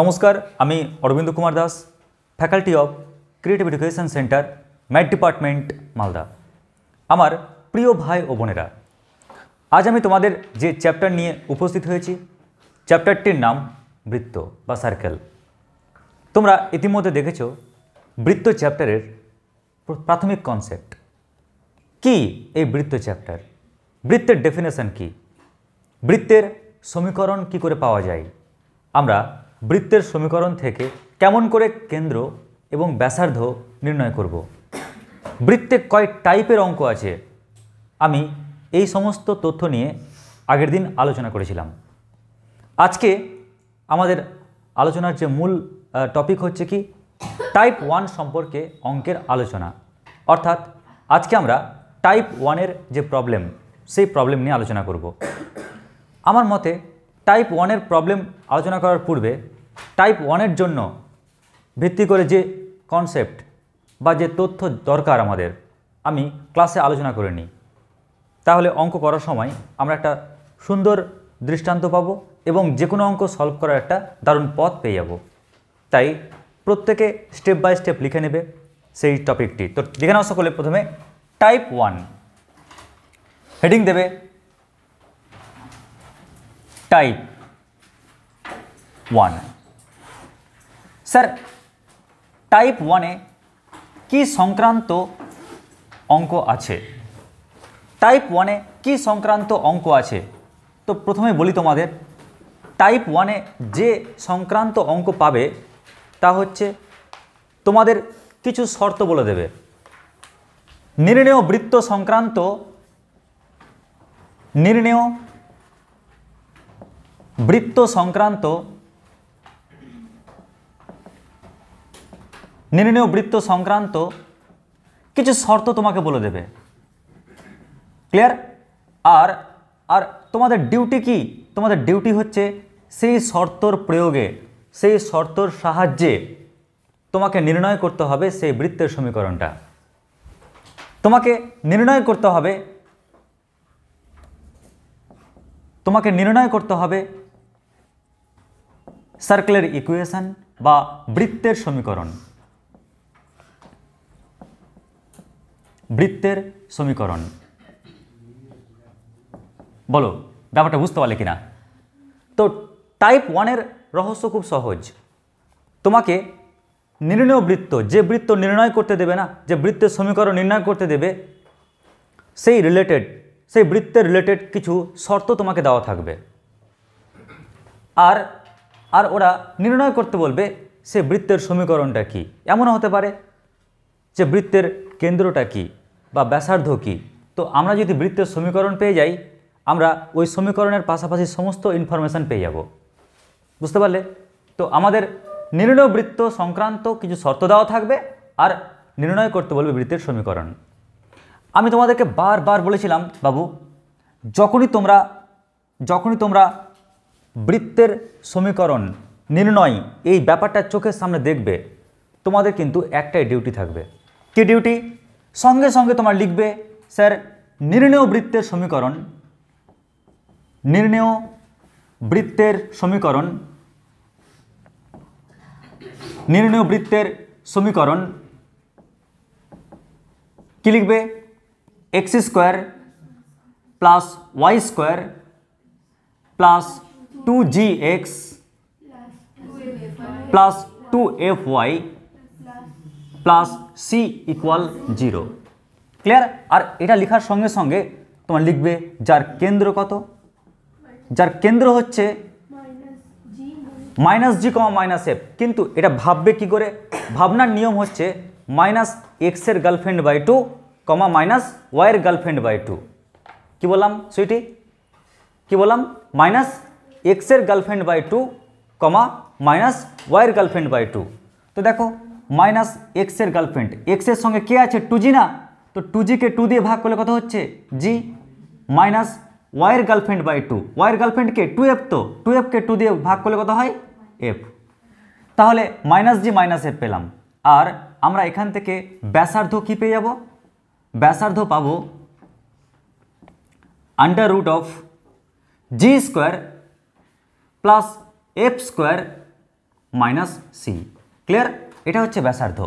নমস্কার আমি Arabinda Kumar Das faculty of creative education centre math department Malda আমার প্রিয় ভাই ও বোনেরা আজ আমি তোমাদের যে চ্যাপ্টার নিয়ে উপস্থিত হয়েছি চ্যাপ্টারটির নাম বৃত্ত বা সার্কেল তোমরা ইতিমধ্যে দেখেছ বৃত্ত চ্যাপ্টারের প্রাথমিক কনসেপ্ট কি এই বৃত্ত চ্যাপ্টার বৃত্তের ডেফিনেশন কি বৃত্তের সমীকরণ কি করে পাওয়া যায় আমরা বৃত্তের সমীকরণ থেকে কেমন করে কেন্দ্র এবং ব্যাসার্ধ নির্ণয় করব। বৃত্তে কয় টাইপের অঙ্ক আছে আমি এই সমস্ত তথ্য নিয়ে আগের দিন আলোচনা করেছিলাম আজকে আমাদের আলোচনার যে মূল টপিক হচ্ছে কি টাইপ ওয়ান সম্পর্কে অঙ্কের আলোচনা অর্থাৎ আজকে আমরা টাইপ ওয়ানের যে প্রবলেম সেই প্রবলেম নিয়ে আলোচনা করব আমার মতে টাইপ ওয়ানের প্রবলেম আলোচনা করার পূর্বে টাইপ ওয়ানের জন্য ভিত্তি করে যে কনসেপ্ট বা যে তথ্য দরকার আমাদের আমি ক্লাসে আলোচনা করে নিই তাহলে অঙ্ক করার সময় আমরা একটা সুন্দর দৃষ্টান্ত পাবো এবং যে কোনো অঙ্ক সলভ করার একটা দারুণ পথ পেয়ে যাব তাই প্রত্যেকে স্টেপ বাই স্টেপ লিখে নেবে সেই টপিকটি তো লিখে নেওয়া সকলে প্রথমে টাইপ ওয়ান হেডিং দেবে টাইপ ওয়ান স্যার টাইপ ওয়ানে কি সংক্রান্ত অঙ্ক আছে টাইপ ওয়ানে কি সংক্রান্ত অঙ্ক আছে তো প্রথমে বলি তোমাদের টাইপ ওয়ানে যে সংক্রান্ত অঙ্ক পাবে তা হচ্ছে তোমাদের কিছু শর্ত বলে দেবে নির্ণেয় বৃত্ত সংক্রান্ত নির্ণেয় বৃত্ত সংক্রান্ত নির্ণয় বৃত্ত সংক্রান্ত কিছু শর্ত তোমাকে বলে দেবে ক্লিয়ার আর আর তোমাদের ডিউটি কি তোমাদের ডিউটি হচ্ছে সেই শর্তর প্রয়োগে সেই শর্তর সাহায্যে তোমাকে নির্ণয় করতে হবে সেই বৃত্তের সমীকরণটা তোমাকে নির্ণয় করতে হবে তোমাকে নির্ণয় করতে হবে সার্কেলের ইকুয়েশন বা বৃত্তের সমীকরণ বৃত্তের সমীকরণ বলো ব্যাপারটা বুঝতে পারলে কিনা তো টাইপ ওয়ানের রহস্য খুব সহজ তোমাকে নির্ণয় বৃত্ত যে বৃত্ত নির্ণয় করতে দেবে না যে বৃত্তের সমীকরণ নির্ণয় করতে দেবে সেই রিলেটেড সেই বৃত্তের রিলেটেড কিছু শর্ত তোমাকে দেওয়া থাকবে আর আর ওরা নির্ণয় করতে বলবে সে বৃত্তের সমীকরণটা কি এমনও হতে পারে যে বৃত্তের কেন্দ্রটা কী বা ব্যাসার্ধ কী তো আমরা যদি বৃত্তের সমীকরণ পেয়ে যাই আমরা ওই সমীকরণের পাশাপাশি সমস্ত ইনফরমেশান পেয়ে যাব বুঝতে পারলে তো আমাদের নির্ণয় বৃত্ত সংক্রান্ত কিছু শর্ত দেওয়া থাকবে আর নির্ণয় করতে বলবে বৃত্তের সমীকরণ আমি তোমাদেরকে বারবার বলেছিলাম বাবু যখনই তোমরা যখনই তোমরা বৃত্তের সমীকরণ নির্ণয় এই ব্যাপারটা চোখের সামনে দেখবে তোমাদের কিন্তু একটাই ডিউটি থাকবে কি ডিউটি সঙ্গে সঙ্গে তোমার লিখবে স্যার নির্ণেয় বৃত্তের সমীকরণ নির্ণেয় বৃত্তের সমীকরণ নির্ণেয় বৃত্তের সমীকরণ কী লিখবে X square plus Y square plus two G X plus two F Y plus C equal zero clear আর এটা লেখার সঙ্গে সঙ্গে তোমার লিখবে যার কেন্দ্র কত যার কেন্দ্র হচ্ছে মাইনাস জি কমা মাইনাস এফ কিন্তু এটা ভাববে কি করে ভাবনার নিয়ম হচ্ছে মাইনাস এক্সের girlfriend by two comma minus ওয়াইয়ের গার্লফ্রেন্ড বাই টু কী বললাম সুইটি কি বললাম মাইনাস এক্সের girlfriend by two comma minus ওয়াইয়ের গার্লফ্রেন্ড বাই টু তো দেখো মাইনাস এক্সের গার্লফ্রেন্ড এক্সের সঙ্গে কে আছে টু জি না তো টু জিকে টু দিয়ে ভাগ করলে কত হচ্ছে জি মাইনাস ওয়াইয়ের গার্লফ্রেন্ড বাই টু ওয়াইয়ের গার্লফ্রেন্ডকে টু এফ তো টু এফকে টু দিয়ে ভাগ করলে কত হয় এফ তাহলে মাইনাস জি মাইনাস এফ পেলাম আর আমরা এখান থেকে ব্যাসার্ধ কী পেয়ে যাব ব্যাসার্ধ পাব under root of G square plus F square minus C clear এটা হচ্ছে ব্যাসার্ধ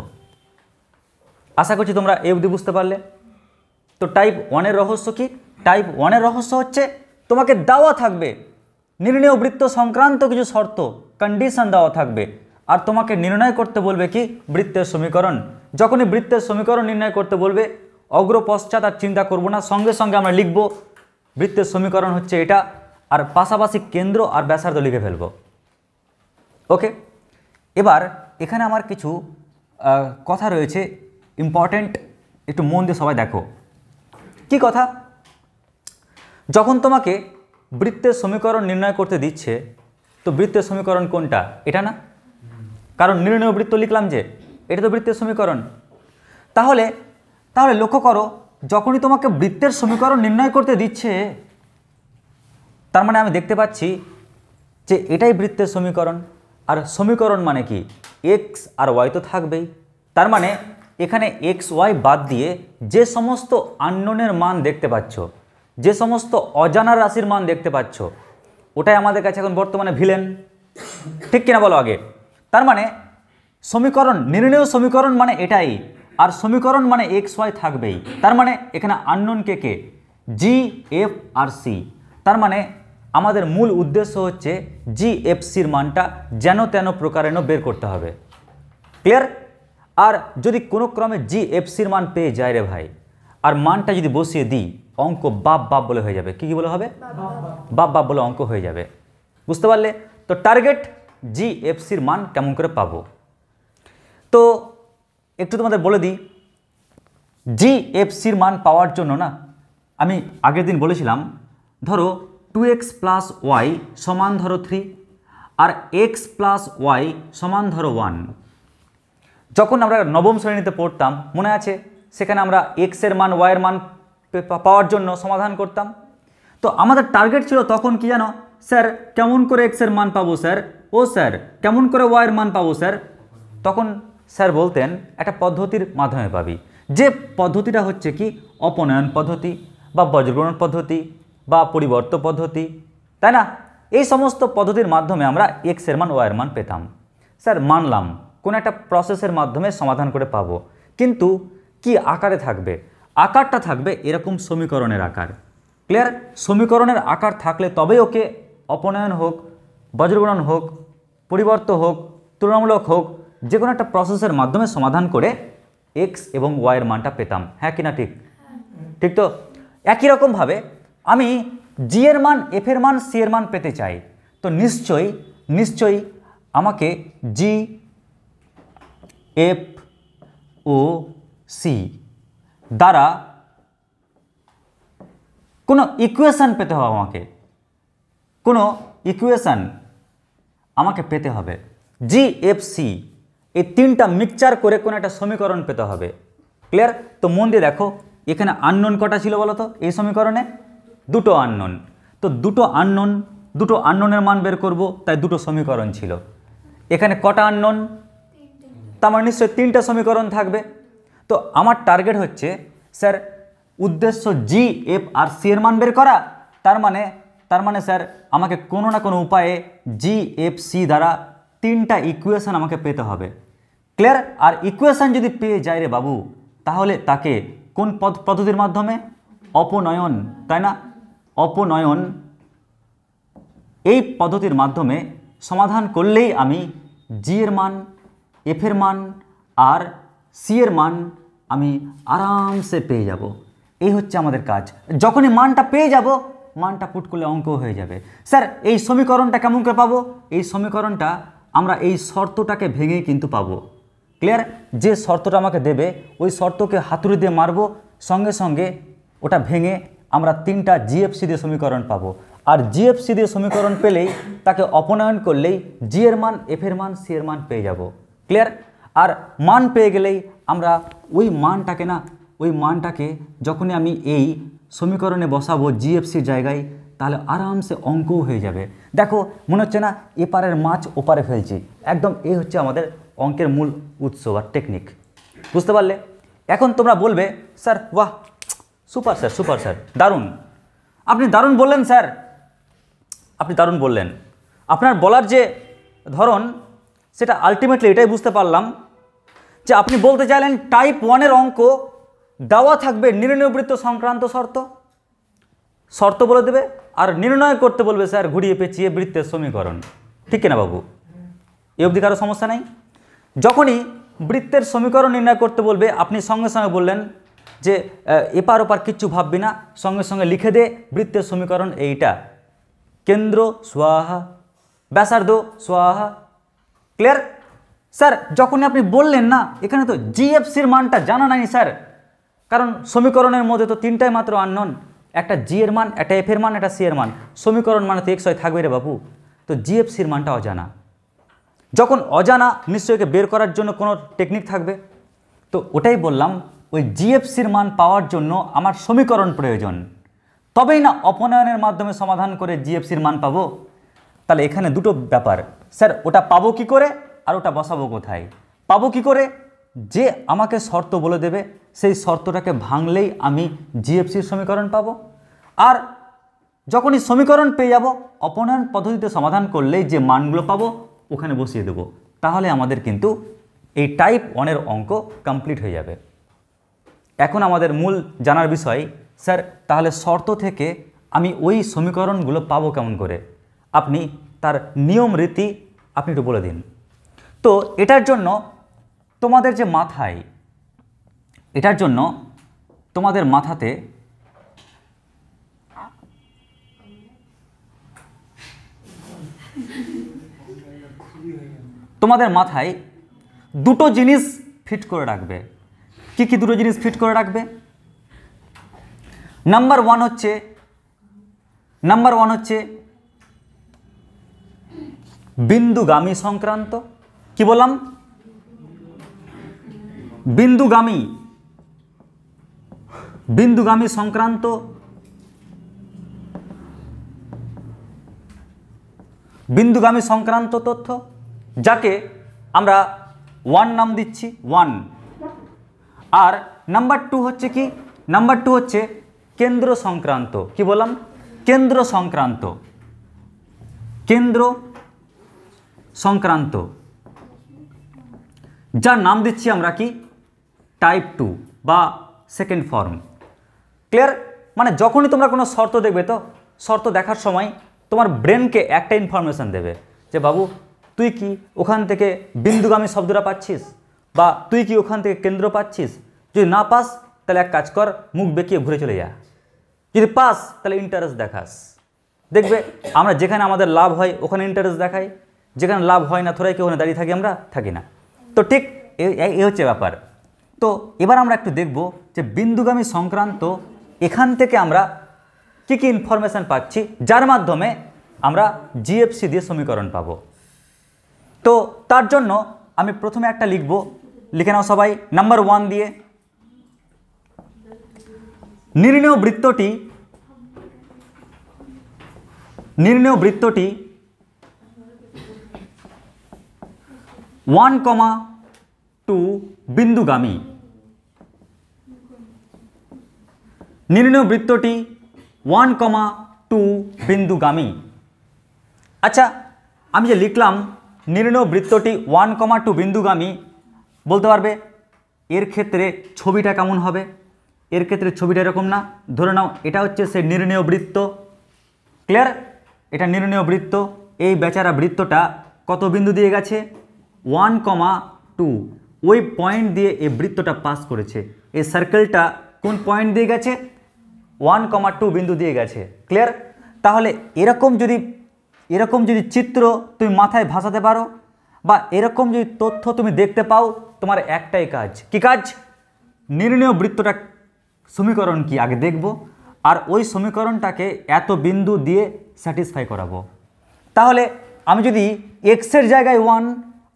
আশা করছি তোমরা এ অবধি বুঝতে পারলে তো টাইপ ওয়ানের রহস্য কি টাইপ ওয়ানের রহস্য হচ্ছে তোমাকে দেওয়া থাকবে নির্ণয় বৃত্ত সংক্রান্ত কিছু শর্ত কন্ডিশন দেওয়া থাকবে আর তোমাকে নির্ণয় করতে বলবে কি বৃত্তের সমীকরণ যখনই বৃত্তের সমীকরণ নির্ণয় করতে বলবে অগ্রপশ্চাৎ আর চিন্তা করব না সঙ্গে সঙ্গে আমরা লিখব বৃত্তের সমীকরণ হচ্ছে এটা আর পাশাপাশি কেন্দ্র আর ব্যাসার্ধ লিখে ফেলব ওকে এবার এখানে আমার কিছু কথা রয়েছে ইম্পর্ট্যান্ট একটু মন দিয়ে সবাই দেখো কি কথা যখন তোমাকে বৃত্তের সমীকরণ নির্ণয় করতে দিচ্ছে তো বৃত্তের সমীকরণ কোনটা এটা না কারণ নির্ণয় বৃত্ত লিখলাম যে এটা তো বৃত্তের সমীকরণ তাহলে তাহলে লক্ষ্য করো যখনই তোমাকে বৃত্তের সমীকরণ নির্ণয় করতে দিচ্ছে তার মানে আমি দেখতে পাচ্ছি যে এটাই বৃত্তের সমীকরণ আর সমীকরণ মানে কি এক্স আর ওয়াই তো থাকবেই তার মানে এখানে এক্স ওয়াই বাদ দিয়ে যে সমস্ত আননোনের মান দেখতে পাচ্ছ যে সমস্ত অজানা রাশির মান দেখতে পাচ্ছ ওটাই আমাদের কাছে এখন বর্তমানে ভিলেন ঠিক কিনা বলো আগে তার মানে সমীকরণ নির্ণয় সমীকরণ মানে এটাই আর সমীকরণ মানে এক্স ওয়াই থাকবেই তার মানে এখানে আননোন কে কে জি এফ আর সি তার মানে আমাদের মূল উদ্দেশ্য হচ্ছে জিএফসির মানটা যেন তেন প্রকারেণ বের করতে হবে ক্লিয়ার আর যদি কোনো ক্রমে জিএফসির মান পেয়ে যায় রে ভাই আর মানটা যদি বসিয়ে দিই অঙ্ক বাপ বাপ বলে হয়ে যাবে কী কী বলে হবে বাপ বাপ বলে অঙ্ক হয়ে যাবে বুঝতে পারলে তো টার্গেট জিএফসির মান কেমন করে পাবো তো একটু তোমাদের বলে দিই জিএফসির মান পাওয়ার জন্য না আমি আগের দিন বলেছিলাম ধরো টু এক্স প্লাস ওয়াই সমান ধরো থ্রি আর এক্স প্লাস ওয়াই সমান ধরো ওয়ান যখন আমরা নবম শ্রেণীতে পড়তাম মনে আছে সেখানে আমরা এক্সের মান ওয়াইয়ের মান পাওয়ার জন্য সমাধান করতাম তো আমাদের টার্গেট ছিল তখন কি জানো স্যার কেমন করে এক্সের মান পাবো স্যার ও স্যার কেমন করে ওয়াইয়ের মান পাবো স্যার তখন স্যার বলতেন একটা পদ্ধতির মাধ্যমে পাবি যে পদ্ধতিটা হচ্ছে কি অপনয়ন পদ্ধতি বা বজ্রগ্রহণ পদ্ধতি বা পরিবর্ত পদ্ধতি তাই না এই সমস্ত পদ্ধতির মাধ্যমে আমরা এক্সের মান ওয়ার মান পেতাম স্যার মানলাম কোনো একটা প্রসেসের মাধ্যমে সমাধান করে পাব কিন্তু কি আকারে থাকবে আকারটা থাকবে এরকম সমীকরণের আকার ক্লিয়ার সমীকরণের আকার থাকলে তবেই ওকে অপনয়ন হোক বজ্রগণন হোক পরিবর্ত হোক তুলনামূলক হোক যে কোনো একটা প্রসেসের মাধ্যমে সমাধান করে এক্স এবং ওয়াইয়ের মানটা পেতাম হ্যাঁ কিনা ঠিক ঠিক তো একই রকমভাবে আমি জি এর মান এফ এর মান সি এর মান পেতে চাই তো নিশ্চয়ই নিশ্চয়ই আমাকে জি এফ ও সি দ্বারা কোনো ইকুয়েশান পেতে হবে আমাকে কোনো ইকুয়েশান আমাকে পেতে হবে জি এফ সি এই তিনটা মিক্সচার করে কোনো একটা সমীকরণ পেতে হবে ক্লিয়ার তো মন দিয়ে দেখো এখানে আননোন কটা ছিল বলো তো এই সমীকরণে দুটো আননোন তো দুটো আননোন দুটো আননের মান বের করব তাই দুটো সমীকরণ ছিল এখানে কটা আননোন তার মানে নিশ্চয়ই তিনটা সমীকরণ থাকবে তো আমার টার্গেট হচ্ছে স্যার উদ্দেশ্য জি এফ আর সি এর মান বের করা তার মানে তার মানে স্যার আমাকে কোনো না কোনো উপায়ে জি এফ সি দ্বারা তিনটা ইকুয়েশান আমাকে পেতে হবে ক্লিয়ার আর ইকুয়েশান যদি পেয়ে যায় রে বাবু তাহলে তাকে কোন পদ পদ্ধতির মাধ্যমে অপনয়ন তাই না অপনয়ন এই পদ্ধতির মাধ্যমে সমাধান করলেই আমি জি এর মান এফের মান আর সি এর মান আমি আরামসে পেয়ে যাব এই হচ্ছে আমাদের কাজ যখনই মানটা পেয়ে যাব মানটা পুট করলে অঙ্ক হয়ে যাবে স্যার এই সমীকরণটা কেমন করে পাবো এই সমীকরণটা আমরা এই শর্তটাকে ভেঙেই কিন্তু পাবো ক্লিয়ার যে শর্তটা আমাকে দেবে ওই শর্তকে হাতুড়ি দিয়ে মারবো সঙ্গে সঙ্গে ওটা ভেঙে আমরা তিনটা জিএফসি দিয়ে সমীকরণ পাবো আর জিএফসি দিয়ে সমীকরণ পেলেই তাকে অপনয়ন করলেই জি এর মান এফ এর মান সি এর মান পেয়ে যাব ক্লিয়ার আর মান পেয়ে গেলেই আমরা ওই মানটাকে না ওই মানটাকে যখনই আমি এই সমীকরণে বসাবো জিএফসির জায়গায় তাহলে আরামসে অঙ্কও হয়ে যাবে দেখো মনে হচ্ছে না এপারের মাছ ওপারে ফেলছি একদম এই হচ্ছে আমাদের অঙ্কের মূল উৎস আর টেকনিক বুঝতে পারলে এখন তোমরা বলবে স্যার বাহ সুপার স্যার সুপার স্যার দারুণ আপনি দারুণ বললেন স্যার আপনি দারুণ বললেন আপনার বলার যে ধরন সেটা আলটিমেটলি এটাই বুঝতে পারলাম যে আপনি বলতে চাইলেন টাইপ ওয়ানের অঙ্ক দেওয়া থাকবে নির্ণয়বৃত্ত সংক্রান্ত শর্ত শর্ত বলে দেবে আর নির্ণয় করতে বলবে স্যার ঘুরিয়ে পেঁচিয়ে বৃত্তের সমীকরণ ঠিক কিনা বাবু এ অবধি কারো সমস্যা নাই যখনই বৃত্তের সমীকরণ নির্ণয় করতে বলবে আপনি সঙ্গে সঙ্গে বললেন যে এপার ওপার কিচ্ছু ভাববি না সঙ্গে সঙ্গে লিখে দে বৃত্তের সমীকরণ এইটা কেন্দ্র সোয়াহা ব্যাসার্ধ সোয়াহা ক্লিয়ার স্যার যখনই আপনি বললেন না এখানে তো জিএফসির মানটা জানা নাই স্যার কারণ সমীকরণের মধ্যে তো তিনটাই মাত্র আননন একটা জি এর মান একটা এফ এর মান একটা সি এর মান সমীকরণ মানে তো এক্স হয় থাকবে রে বাবু তো জিএফসির মানটা অজানা যখন অজানা নিশ্চয়কে বের করার জন্য কোনো টেকনিক থাকবে তো ওটাই বললাম ওই জিএফসির মান পাওয়ার জন্য আমার সমীকরণ প্রয়োজন তবেই না অপনয়নের মাধ্যমে সমাধান করে জিএফসির মান পাবো তাহলে এখানে দুটো ব্যাপার স্যার ওটা পাবো কি করে আর ওটা বসাবো কোথায় পাবো কি করে যে আমাকে শর্ত বলে দেবে সেই শর্তটাকে ভাঙলেই আমি জিএফসির সমীকরণ পাব আর যখনই সমীকরণ পেয়ে যাব অপনয়ন পদ্ধতিতে সমাধান করলেই যে মানগুলো পাবো ওখানে বসিয়ে দেব তাহলে আমাদের কিন্তু এই টাইপ ওয়ানের অঙ্ক কমপ্লিট হয়ে যাবে এখন আমাদের মূল জানার বিষয় স্যার তাহলে শর্ত থেকে আমি ওই সমীকরণগুলো পাবো কেমন করে আপনি তার নিয়ম রীতি আপনি একটু বলে দিন তো এটার জন্য তোমাদের যে মাথায় এটার জন্য তোমাদের মাথাতে তোমাদের মাথায় দুটো জিনিস ফিট করে রাখবে কি কি দুটো জিনিস ফিট করে রাখবে নাম্বার ওয়ান হচ্ছে নাম্বার ওয়ান হচ্ছে বিন্দুগামী সংক্রান্ত কি বললাম বিন্দুগামী বিন্দুগামী সংক্রান্ত বিন্দুগামী সংক্রান্ত তথ্য যাকে আমরা ওয়ান নাম দিচ্ছি ওয়ান আর নাম্বার টু হচ্ছে কি নাম্বার টু হচ্ছে কেন্দ্র সংক্রান্ত কি বললাম কেন্দ্র সংক্রান্ত কেন্দ্র সংক্রান্ত যার নাম দিচ্ছি আমরা কি টাইপ টু বা সেকেন্ড ফর্ম ক্লিয়ার মানে যখনই তোমরা কোনো শর্ত দেখবে তো শর্ত দেখার সময় তোমার ব্রেনকে একটা ইনফরমেশান দেবে যে বাবু তুই কি ওখান থেকে বিন্দুগামী শব্দটা পাচ্ছিস বা তুই কি ওখান থেকে কেন্দ্র পাচ্ছিস যদি না পাস তাহলে এক কাজ কর মুখ বেঁকিয়ে ঘুরে চলে যা যদি পাস তাহলে ইন্টারেস্ট দেখাস দেখবে আমরা যেখানে আমাদের লাভ হয় ওখানে ইন্টারেস্ট দেখাই যেখানে লাভ হয় না থোড়াই কি ওখানে দাঁড়িয়ে থাকি আমরা থাকি না তো ঠিক এ হচ্ছে ব্যাপার তো এবার আমরা একটু দেখব যে বিন্দুগামী সংক্রান্ত এখান থেকে আমরা কি কি ইনফরমেশান পাচ্ছি যার মাধ্যমে আমরা জিএফসি দিয়ে সমীকরণ পাব তো তার জন্য আমি প্রথমে একটা লিখব लिखे नाओ सबाई नम्बर वन दिए निर्णय वृत्त निर्णय वृत्त वन कमा टू बिंदुगामी निर्णय वृत्त वन कमा टू बिंदुगामी अच्छा हमें जो लिखल निर्णय वृत्त वन कमा टू बिंदुगामी বলতে পারবে এর ক্ষেত্রে ছবিটা কেমন হবে এর ক্ষেত্রে ছবিটা এরকম না ধরে নাও এটা হচ্ছে সে নির্ণয় বৃত্ত ক্লিয়ার এটা নির্ণয় বৃত্ত এই বেচারা বৃত্তটা কত বিন্দু দিয়ে গেছে ওয়ান কমা টু ওই পয়েন্ট দিয়ে এই বৃত্তটা পাস করেছে এই সার্কেলটা কোন পয়েন্ট দিয়ে গেছে ওয়ান কমা টু বিন্দু দিয়ে গেছে ক্লিয়ার তাহলে এরকম যদি এরকম যদি চিত্র তুমি মাথায় ভাসাতে পারো বা এরকম যদি তথ্য তুমি দেখতে পাও তোমার একটাই কাজ কি কাজ নির্ণয় বৃত্তটা সমীকরণ কি আগে দেখব আর ওই সমীকরণটাকে এত বিন্দু দিয়ে স্যাটিসফাই করাবো তাহলে আমি যদি এক্সের জায়গায় ওয়ান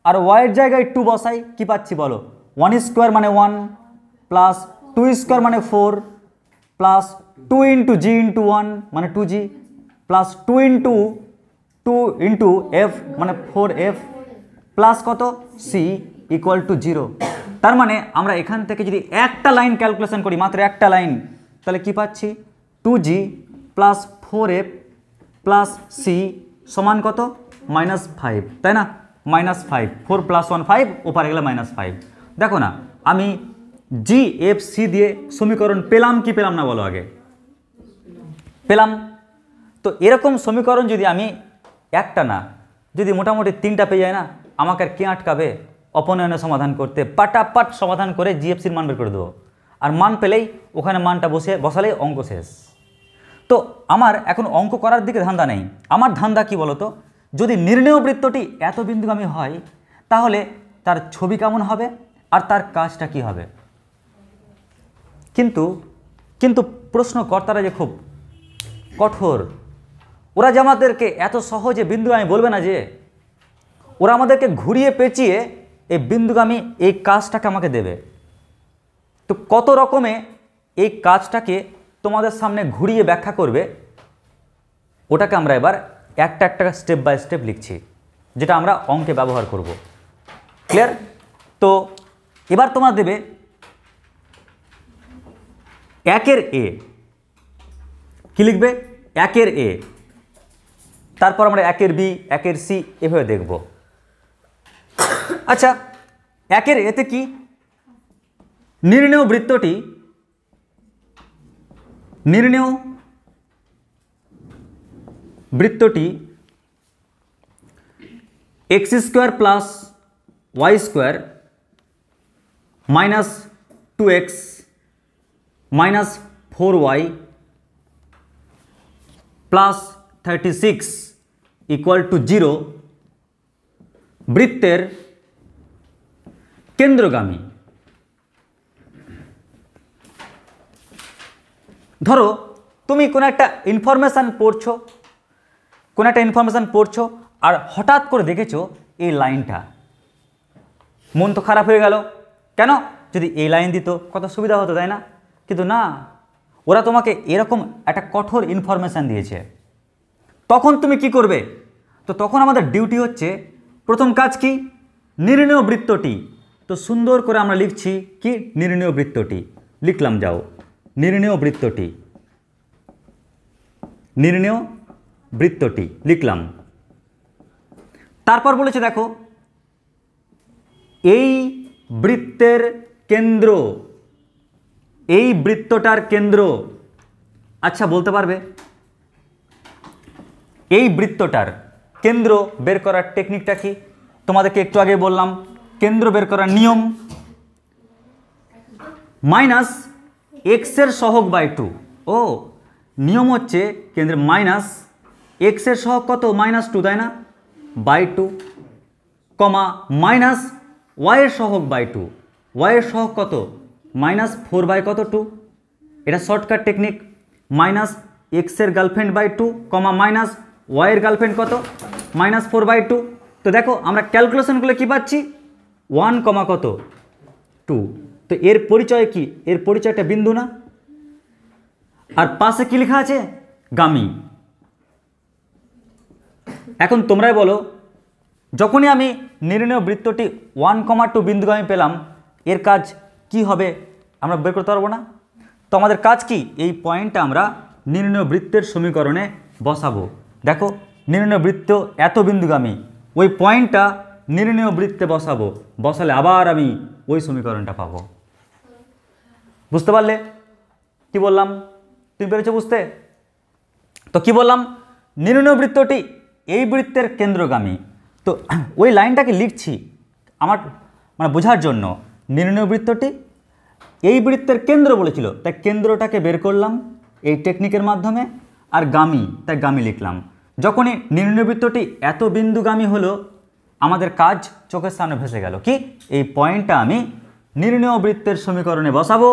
আর ওয়াইয়ের জায়গায় টু বসাই কি পাচ্ছি বলো ওয়ান স্কোয়ার মানে ওয়ান প্লাস টু স্কোয়ার মানে four plus two into G into one মানে two G plus two into two into F মানে ফোর এফ প্লাস কত সি ইকুয়াল টু জিরো তার মানে আমরা এখান থেকে যদি একটা লাইন ক্যালকুলেশন করি মাত্র একটা লাইন তাহলে কি পাচ্ছি two G plus four F plus C সমান কত মাইনাস ফাইভ তাই না minus five four plus one five ওপারে গেলে মাইনাস ফাইভ দেখো না আমি জি এফ সি দিয়ে সমীকরণ পেলাম কি পেলাম না বলো আগে পেলাম তো এরকম সমীকরণ যদি আমি একটা না যদি মোটামুটি তিনটা পেয়ে যায় না আমাকে আর কে আটকাবে অপনয়নে সমাধান করতে পাটাপাট সমাধান করে জিএফসির মান বের করে দেবো আর মান পেলেই ওখানে মানটা বসে বসালেই অঙ্ক শেষ তো আমার এখন অঙ্ক করার দিকে ধান্দা নেই আমার ধান্দা কি বলতো যদি নির্ণয় বৃত্তটি এত বিন্দুগামী হয় তাহলে তার ছবি কেমন হবে আর তার কাজটা কি হবে কিন্তু কিন্তু প্রশ্নকর্তারা যে খুব কঠোর ওরা যে আমাদেরকে এত সহজে বিন্দু আমি বলবে না যে ওরা আমাদেরকে ঘুরিয়ে পেঁচিয়ে এই বিন্দুগামী এই কাজটাকে আমাকে দেবে তো কত রকমে এই কাজটাকে তোমাদের সামনে ঘুরিয়ে ব্যাখ্যা করবে ওটাকে আমরা এবার একটা একটা স্টেপ বাই স্টেপ লিখছি যেটা আমরা অঙ্কে ব্যবহার করব ক্লিয়ার তো এবার তোমার দেবে একের এ কি লিখবে একের এ তারপর আমরা একের বি একের সি এভাবে দেখব अच्छा एक ये कि निर्णय वृत्ति निर्णय वृत्ति X square plus Y square minus two X minus four Y plus thirty six equal to zero বৃত্তের কেন্দ্রগামী ধরো তুমি কোনো একটা ইনফরমেশান পড়ছো কোনো একটা ইনফরমেশান পড়ছো আর হঠাৎ করে দেখেছো এই লাইনটা মন তো খারাপ হয়ে গেল কেন যদি এই লাইন দিত কত সুবিধা হতো তাই না কিন্তু না ওরা তোমাকে এরকম একটা কঠোর ইনফরমেশান দিয়েছে তখন তুমি কি করবে তো তখন আমাদের ডিউটি হচ্ছে প্রথম কাজ কি নির্ণয় বৃত্তটি তো সুন্দর করে আমরা লিখছি কি নির্ণয় বৃত্তটি লিখলাম যাও নির্ণয় বৃত্তটি নির্ণয় বৃত্তটি লিখলাম তারপর বলেছে দেখো এই বৃত্তের কেন্দ্র এই বৃত্তটার কেন্দ্র আচ্ছা বলতে পারবে এই বৃত্তটার কেন্দ্র বের করার টেকনিকটা কি তোমাদেরকে একটু আগে বললাম কেন্দ্র বের করার নিয়ম মাইনাস এক্সের সহক বাই টু ও নিয়ম হচ্ছে কেন্দ্র মাইনাস এক্সের সহক কত মাইনাস টু তাই না বাই টু কমা মাইনাস ওয়াইয়ের সহক বাই টু ওয়াইয়ের সহক কত মাইনাস ফোর বাই কত টু এটা শর্টকাট টেকনিক মাইনাস এক্সের girlfriend by two comma minus ওয়াইয়ের গার্লফ্রেন্ড কত মাইনাস ফোর বাই টু তো দেখো আমরা ক্যালকুলেশনগুলো কী পাচ্ছি ওয়ান কমা কত টু তো এর পরিচয় কি এর পরিচয়টা বিন্দু না আর পাশে কী লেখা আছে গামি এখন তোমরাই বলো যখনই আমি নির্ণয় বৃত্তটি ওয়ান কমা টু বিন্দুগামী পেলাম এর কাজ কি হবে আমরা বের করতে পারবো না তো আমাদের কাজ কি এই পয়েন্টটা আমরা নির্ণয় বৃত্তের সমীকরণে বসাবো দেখো নির্ণয় বৃত্ত এত বিন্দুগামী ওই পয়েন্টটা নির্ণয় বৃত্তে বসাবো বসালে আবার আমি ওই সমীকরণটা পাবো বুঝতে পারলে কি বললাম তুমি পেরেছো বুঝতে তো কি বললাম নির্ণয় বৃত্তটি এই বৃত্তের কেন্দ্রগামী তো ওই লাইনটাকে লিখছি আমার মানে বোঝার জন্য নির্ণয় বৃত্তটি এই বৃত্তের কেন্দ্র বলেছিল তাই কেন্দ্রটাকে বের করলাম এই টেকনিকের মাধ্যমে আর গামী তাই গামী লিখলাম যখনই নিম্নবৃত্তটি এত বিন্দুগামী হলো আমাদের কাজ চোখের সামনে ভেসে গেল কি এই পয়েন্টটা আমি নির্ণয় বৃত্তের সমীকরণে বসাবো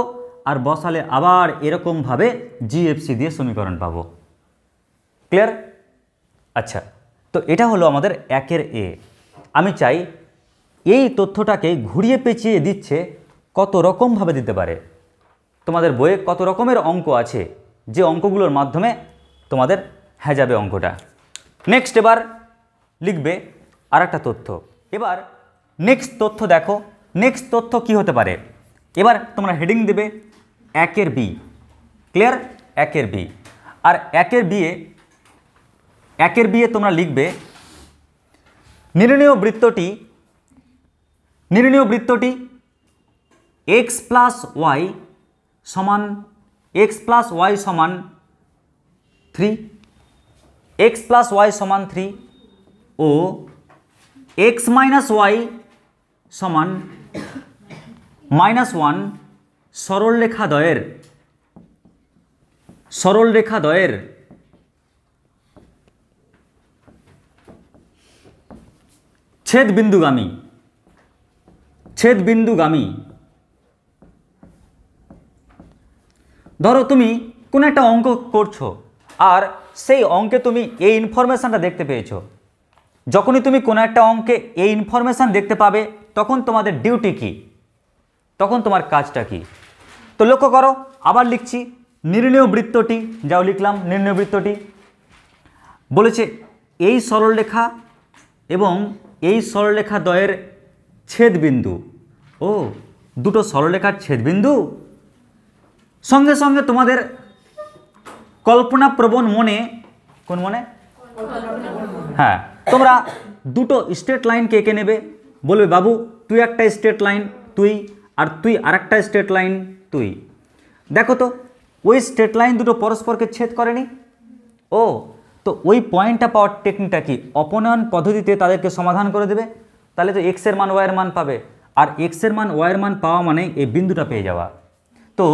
আর বসালে আবার এরকমভাবে জিএফসি দিয়ে সমীকরণ পাবো ক্লিয়ার আচ্ছা তো এটা হলো আমাদের একের এ আমি চাই এই তথ্যটাকে ঘুরিয়ে পেঁচিয়ে দিচ্ছে কত রকমভাবে দিতে পারে তোমাদের বইয়ে কত রকমের অঙ্ক আছে যে অঙ্কগুলোর মাধ্যমে তোমাদের হ্যাঁ যাবে অঙ্কটা নেক্সট এবার লিখবে আর একটা তথ্য এবার নেক্সট তথ্য দেখো নেক্সট তথ্য কি হতে পারে এবার তোমরা হেডিং দেবে একের বি ক্লিয়ার একের বি আর একের বিয়ে একের বিয়ে তোমরা লিখবে নির্ণীয় বৃত্তটি নির্ণীয় বৃত্তটি এক্স প্লাস ওয়াই সমান এক্স প্লাস ওয়াই সমান থ্রি এক্স প্লাস ওয়াই সমান থ্রি ও এক্স মাইনাস ওয়াই সমান মাইনাস ওয়ান সরলরেখা দয়ের সরলরেখা দয়ের ছেদ বিন্দুগামী ছেদ বিন্দুগামী ধরো তুমি কোনো একটা অঙ্ক করছো আর সেই অঙ্কে তুমি এই ইনফরমেশানটা দেখতে পেয়েছো যখনই তুমি কোনো একটা অঙ্কে এই ইনফরমেশান দেখতে পাবে তখন তোমাদের ডিউটি কি তখন তোমার কাজটা কি তো লক্ষ্য করো আবার লিখছি নির্ণয় বৃত্তটি যাও লিখলাম নির্ণয় বৃত্তটি বলেছে এই সরলরেখা এবং এই সরলরেখা দয়ের ছেদবিন্দু ও দুটো সরলরেখার ছেদবিন্দু সঙ্গে সঙ্গে তোমাদের কল্পনা প্রবণ মনে কোন মনে হ্যাঁ তোমরা দুটো স্ট্রেট কে এঁকে নেবে বলবে বাবু তুই একটা স্ট্রেট লাইন তুই আর তুই আরেকটা স্ট্রেট লাইন তুই দেখো তো ওই স্ট্রেট লাইন দুটো পরস্পরকে ছেদ করেনি ও তো ওই পয়েন্টটা পাওয়ার টেকনিকটা কি অপনয়ন পদ্ধতিতে তাদেরকে সমাধান করে দেবে তাহলে তো এক্সের মান ওয়াইয়ের মান পাবে আর এক্সের মান ওয়াইয়ের মান পাওয়া মানে এই বিন্দুটা পেয়ে যাওয়া তো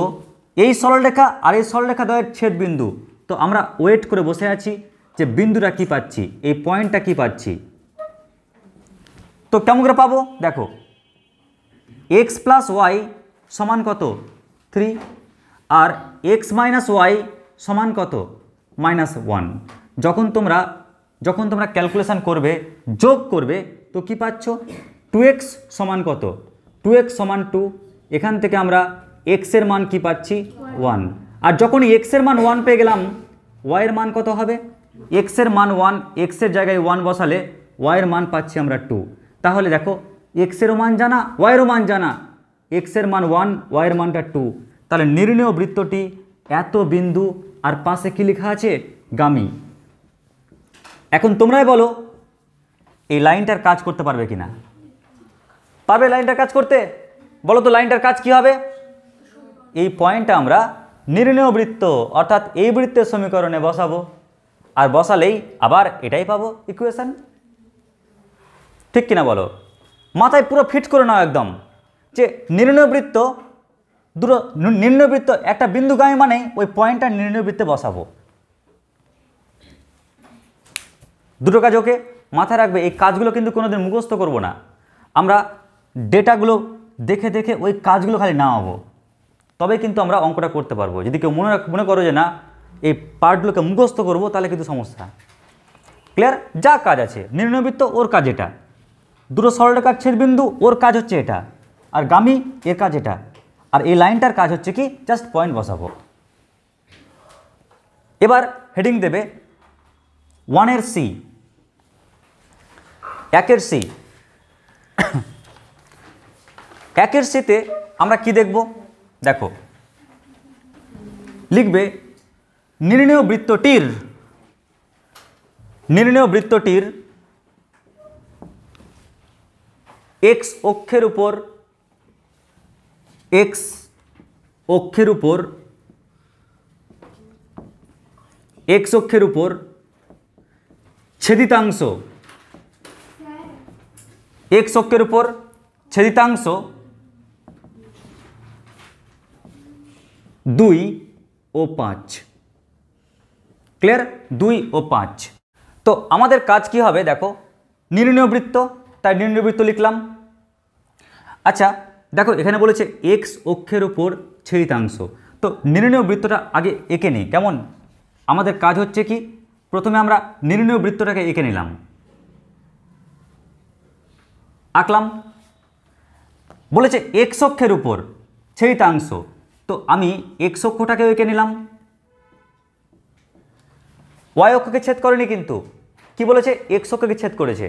এই সরলরেখা আর এই সরলরেখা দ্বয়ের বিন্দু তো আমরা ওয়েট করে বসে আছি যে বিন্দুটা কি পাচ্ছি এই পয়েন্টটা কি পাচ্ছি তো কেমন করে পাবো দেখো এক্স প্লাস ওয়াই সমান কত থ্রি আর এক্স মাইনাস ওয়াই সমান কত মাইনাস ওয়ান যখন তোমরা যখন তোমরা ক্যালকুলেশান করবে যোগ করবে তো কি পাচ্ছ টু এক্স সমান কত টু এক্স সমান টু এখান থেকে আমরা এক্সের মান কি পাচ্ছি ওয়ান আর যখন এক্সের মান ওয়ান পেয়ে গেলাম ওয়াইয়ের মান কত হবে এক্সের মান ওয়ান এক্সের জায়গায় ওয়ান বসালে ওয়াইয়ের মান পাচ্ছি আমরা টু তাহলে দেখো এক্সেরও মান জানা ওয়াইয়েরও মান জানা এক্সের মান ওয়ান ওয়াইয়ের মানটা টু তাহলে নির্ণয় বৃত্তটি এত বিন্দু আর পাশে কী লেখা আছে গামি এখন তোমরাই বলো এই লাইনটার কাজ করতে পারবে কি না পারবে লাইনটার কাজ করতে বলো তো লাইনটার কাজ কি হবে এই পয়েন্টটা আমরা নির্ণয় বৃত্ত অর্থাৎ এই বৃত্তের সমীকরণে বসাবো আর বসালেই আবার এটাই পাবো ইকুয়েশান ঠিক কিনা বলো মাথায় পুরো ফিট করে নাও একদম যে নির্ণয় বৃত্ত দুটো নির্ণয় বৃত্ত একটা বিন্দু গায়ে মানে ওই পয়েন্টটা নির্ণয় বৃত্তে বসাবো দুটো কাজ ওকে মাথায় রাখবে এই কাজগুলো কিন্তু কোনোদিন মুখস্থ করব না আমরা ডেটাগুলো দেখে দেখে ওই কাজগুলো খালি নামাবো তবে কিন্তু আমরা অঙ্কটা করতে পারবো যদি কেউ মনে মনে করো যে না এই পার্টগুলোকে মুখস্থ করবো তাহলে কিন্তু সমস্যা ক্লিয়ার যা কাজ আছে নির্ণয়বৃত্ত ওর কাজ এটা দুটো সরলরেখার বিন্দু ওর কাজ হচ্ছে এটা আর গামি এর কাজ এটা আর এই লাইনটার কাজ হচ্ছে কি জাস্ট পয়েন্ট বসাবো এবার হেডিং দেবে ওয়ানের সি একের সি একের সিতে আমরা কি দেখব দেখো লিখবে নির্ণয় বৃত্তটির নির্ণয় বৃত্তটির এক্স অক্ষের উপর এক্স অক্ষের উপর এক্স অক্ষের উপর ছেদিতাংশ এক্স অক্ষের উপর ছেদিতাংশ দুই ও পাঁচ ক্লিয়ার দুই ও পাঁচ তো আমাদের কাজ কি হবে দেখো নির্ণয় বৃত্ত তাই নির্ণয় বৃত্ত লিখলাম আচ্ছা দেখো এখানে বলেছে এক্স অক্ষের উপর ছেড়িতাংশ তো নির্ণয় বৃত্তটা আগে এঁকে নিই কেমন আমাদের কাজ হচ্ছে কি প্রথমে আমরা নির্ণয় বৃত্তটাকে এঁকে নিলাম আঁকলাম বলেছে এক্স অক্ষের উপর ছেড়িতাংশ তো আমি এক্স অক্ষটাকে এঁকে নিলাম ওয়াই অক্ষকে ছেদ করেনি কিন্তু কি বলেছে এক্স অক্ষকে ছেদ করেছে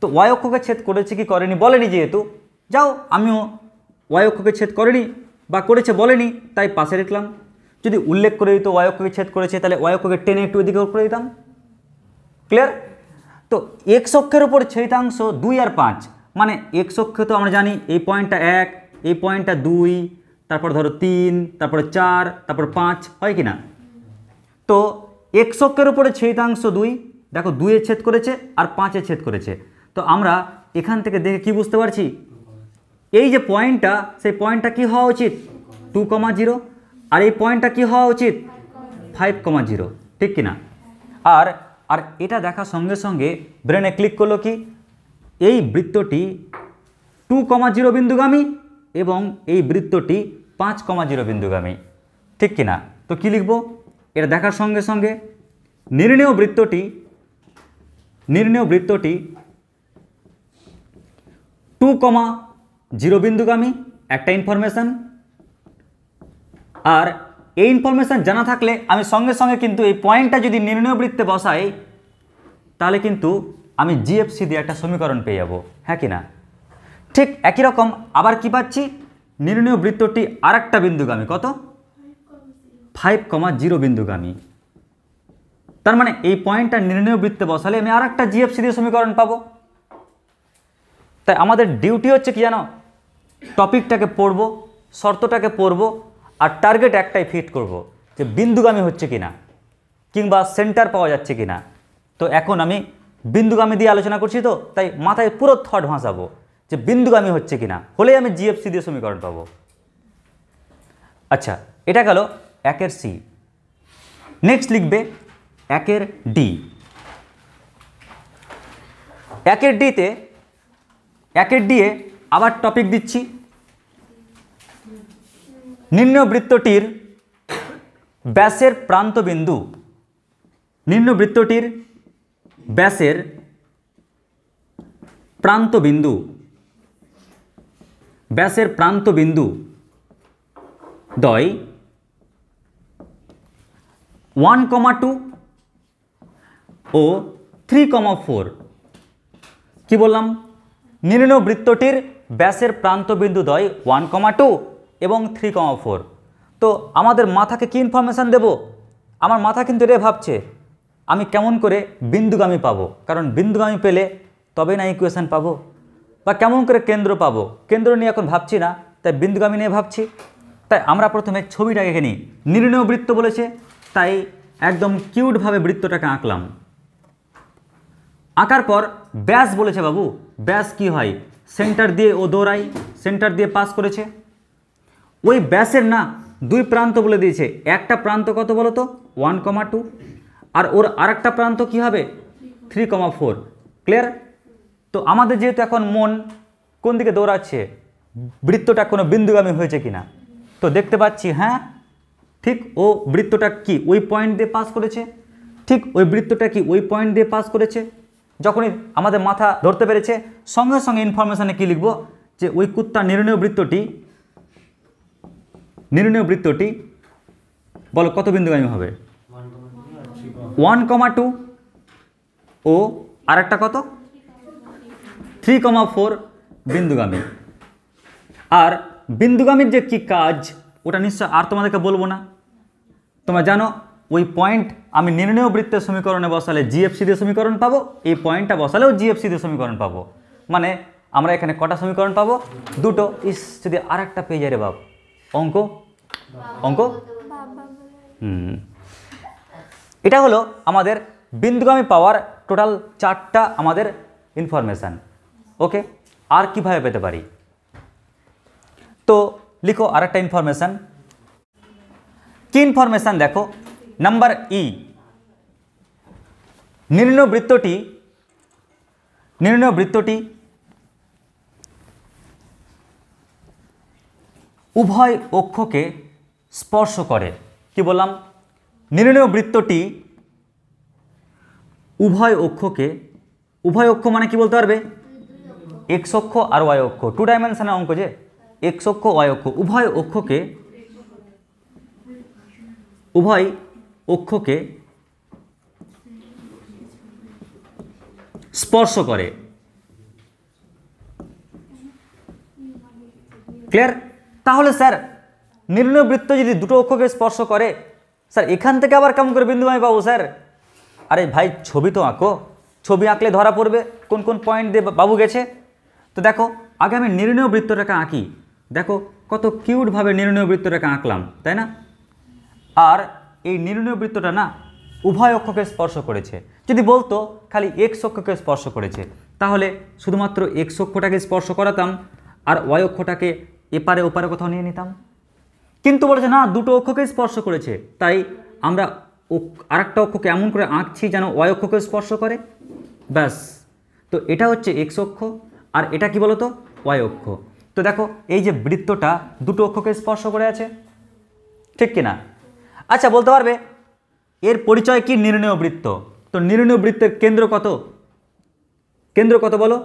তো ওয়াই অক্ষকে ছেদ করেছে কি করেনি বলেনি যেহেতু যাও আমিও ওয়াই অক্ষকে ছেদ করেনি বা করেছে বলেনি তাই পাশে লিখলাম যদি উল্লেখ করে দিত ওয়াই অক্ষকে ছেদ করেছে তাহলে ওয়াই অক্ষকে টেনে একটু ওইদিকে করে দিতাম ক্লিয়ার তো এক্স অক্ষের ওপর ছেদাংশ দুই আর পাঁচ মানে এক্স অক্ষে তো আমরা জানি এই পয়েন্টটা এক এই পয়েন্টটা দুই তারপর ধরো তিন তারপরে চার তারপর পাঁচ হয় কি না তো এক্স উপরে ছেদাংশ দুই দেখো দুয়ে ছেদ করেছে আর পাঁচে ছেদ করেছে তো আমরা এখান থেকে দেখে কি বুঝতে পারছি এই যে পয়েন্টটা সেই পয়েন্টটা কি হওয়া উচিত টু কমা জিরো আর এই পয়েন্টটা কি হওয়া উচিত ফাইভ কমা জিরো ঠিক কিনা আর আর এটা দেখার সঙ্গে সঙ্গে ব্রেনে ক্লিক করলো কি এই বৃত্তটি টু কমা জিরো বিন্দুগামী এবং এই বৃত্তটি পাঁচ কমা জিরো বিন্দুগামী ঠিক কিনা তো কি লিখব এটা দেখার সঙ্গে সঙ্গে নির্ণেয় বৃত্তটি নির্ণেয় বৃত্তটি টু কমা জিরো বিন্দুগামী একটা ইনফরমেশান আর এই ইনফরমেশান জানা থাকলে আমি সঙ্গে সঙ্গে কিন্তু এই পয়েন্টটা যদি নির্ণয় বৃত্তে বসাই তাহলে কিন্তু আমি জিএফসি দিয়ে একটা সমীকরণ পেয়ে যাব হ্যাঁ কি না ঠিক একই রকম আবার কি পাচ্ছি নির্ণীয় বৃত্তটি আর একটা বিন্দুগামী কত ফাইভ কমা জিরো বিন্দুগামী তার মানে এই পয়েন্টটা নির্ণীয় বৃত্তে বসালে আমি আর একটা জিএফসি দিয়ে সমীকরণ পাবো তাই আমাদের ডিউটি হচ্ছে কি জানো টপিকটাকে পড়ব শর্তটাকে পড়ব আর টার্গেট একটাই ফিট করব যে বিন্দুগামী হচ্ছে কি না কিংবা সেন্টার পাওয়া যাচ্ছে কি না তো এখন আমি বিন্দুগামী দিয়ে আলোচনা করছি তো তাই মাথায় পুরো থট ভাসাবো যে বিন্দুগামী হচ্ছে কিনা হলেই আমি জিএফসি দিয়ে সমীকরণ পাবো আচ্ছা এটা গেল একের সি নেক্সট লিখবে একের ডি একের ডিতে একের ডিয়ে আবার টপিক দিচ্ছি নিম্নবৃত্তটির ব্যাসের প্রান্তবিন্দু নিম্নবৃত্তটির ব্যাসের প্রান্তবিন্দু ব্যাসের প্রান্ত বিন্দু দয় ওয়ান কমা টু ও থ্রি কমা ফোর কী বললাম নির্ণ বৃত্তটির ব্যাসের প্রান্ত বিন্দু দয় ওয়ান কমা টু এবং থ্রি কমা ফোর তো আমাদের মাথাকে কি ইনফরমেশান দেব আমার মাথা কিন্তু এটাই ভাবছে আমি কেমন করে বিন্দুগামী পাবো কারণ বিন্দুগামী পেলে তবে না ইকুয়েশান পাবো বা কেমন করে কেন্দ্র পাবো কেন্দ্র নিয়ে এখন ভাবছি না তাই বিন্দুগামী নিয়ে ভাবছি তাই আমরা প্রথমে ছবিটাকে এখানে নির্ণয় বৃত্ত বলেছে তাই একদম কিউটভাবে বৃত্তটাকে আঁকলাম আঁকার পর ব্যাস বলেছে বাবু ব্যাস কি হয় সেন্টার দিয়ে ও দৌড়াই সেন্টার দিয়ে পাস করেছে ওই ব্যাসের না দুই প্রান্ত বলে দিয়েছে একটা প্রান্ত কত বলো তো ওয়ান কমা টু আর ওর আরেকটা প্রান্ত কি হবে থ্রি কমা ফোর ক্লিয়ার তো আমাদের যেহেতু এখন মন কোন দিকে দৌড়াচ্ছে বৃত্তটা কোনো বিন্দুগামী হয়েছে কি না তো দেখতে পাচ্ছি হ্যাঁ ঠিক ও বৃত্তটা কি ওই পয়েন্ট দিয়ে পাস করেছে ঠিক ওই বৃত্তটা কি ওই পয়েন্ট দিয়ে পাস করেছে যখনই আমাদের মাথা ধরতে পেরেছে সঙ্গে সঙ্গে ইনফরমেশানে কি লিখব যে ওই কুত্তা নির্ণয় বৃত্তটি নির্ণয় বৃত্তটি বলো কত বিন্দুগামী হবে ওয়ান কমা টু ও আর একটা কত থ্রি কমা ফোর বিন্দুগামী আর বিন্দুগামীর যে কি কাজ ওটা নিশ্চয় আর তোমাদেরকে বলবো না তোমরা জানো ওই পয়েন্ট আমি নির্ণয় বৃত্তের সমীকরণে বসালে জিএফসি দিয়ে সমীকরণ পাবো এই পয়েন্টটা বসালেও জিএফসি দিয়ে সমীকরণ পাবো মানে আমরা এখানে কটা সমীকরণ পাবো দুটো ইস যদি আর একটা পেয়ে যায় রে বাব অঙ্ক অঙ্ক হুম এটা হলো আমাদের বিন্দুগামী পাওয়ার টোটাল চারটা আমাদের ইনফরমেশান ওকে আর কিভাবে পেতে পারি তো লিখো আর একটা ইনফরমেশান কি ইনফরমেশান দেখো নাম্বার ই e। নির্ণয় বৃত্তটি নির্ণয় বৃত্তটি উভয় অক্ষকে স্পর্শ করে কি বললাম নির্ণয় বৃত্তটি উভয় অক্ষকে উভয় অক্ষ মানে কি বলতে পারবে এক্স অক্ষ আর ওয়াই অক্ষ টু ডাইমেনশনের অঙ্ক যে এক্স অক্ষ ওয়াই অক্ষ উভয় অক্ষকে উভয় অক্ষকে স্পর্শ করে ক্লিয়ার তাহলে স্যার নির্ণয় যদি দুটো অক্ষকে স্পর্শ করে স্যার এখান থেকে আবার কেমন করে বিন্দু আমি পাবো স্যার আরে ভাই ছবি তো আঁকো ছবি আঁকলে ধরা পড়বে কোন কোন পয়েন্ট দিয়ে বাবু গেছে তো দেখো আগে আমি নির্ণয় বৃত্তটাকে আঁকি দেখো কত কিউটভাবে নির্ণয় বৃত্তটাকে আঁকলাম তাই না আর এই নির্ণয় বৃত্তটা না উভয় অক্ষকে স্পর্শ করেছে যদি বলতো খালি এক অক্ষকে স্পর্শ করেছে তাহলে শুধুমাত্র এক অক্ষটাকে স্পর্শ করাতাম আর ওয়াই অক্ষটাকে এপারে ওপারে কোথাও নিয়ে নিতাম কিন্তু বলেছে না দুটো অক্ষকে স্পর্শ করেছে তাই আমরা আরেকটা অক্ষকে এমন করে আঁকছি যেন ওয়াই অক্ষকে স্পর্শ করে ব্যাস তো এটা হচ্ছে এক অক্ষ আর এটা কি বলতো ওয়াই অক্ষ তো দেখো এই যে বৃত্তটা দুটো অক্ষকে স্পর্শ করে আছে ঠিক কিনা আচ্ছা বলতে পারবে এর পরিচয় কি নির্ণয় বৃত্ত তো নির্ণয় বৃত্তের কেন্দ্র কত কেন্দ্র কত বলো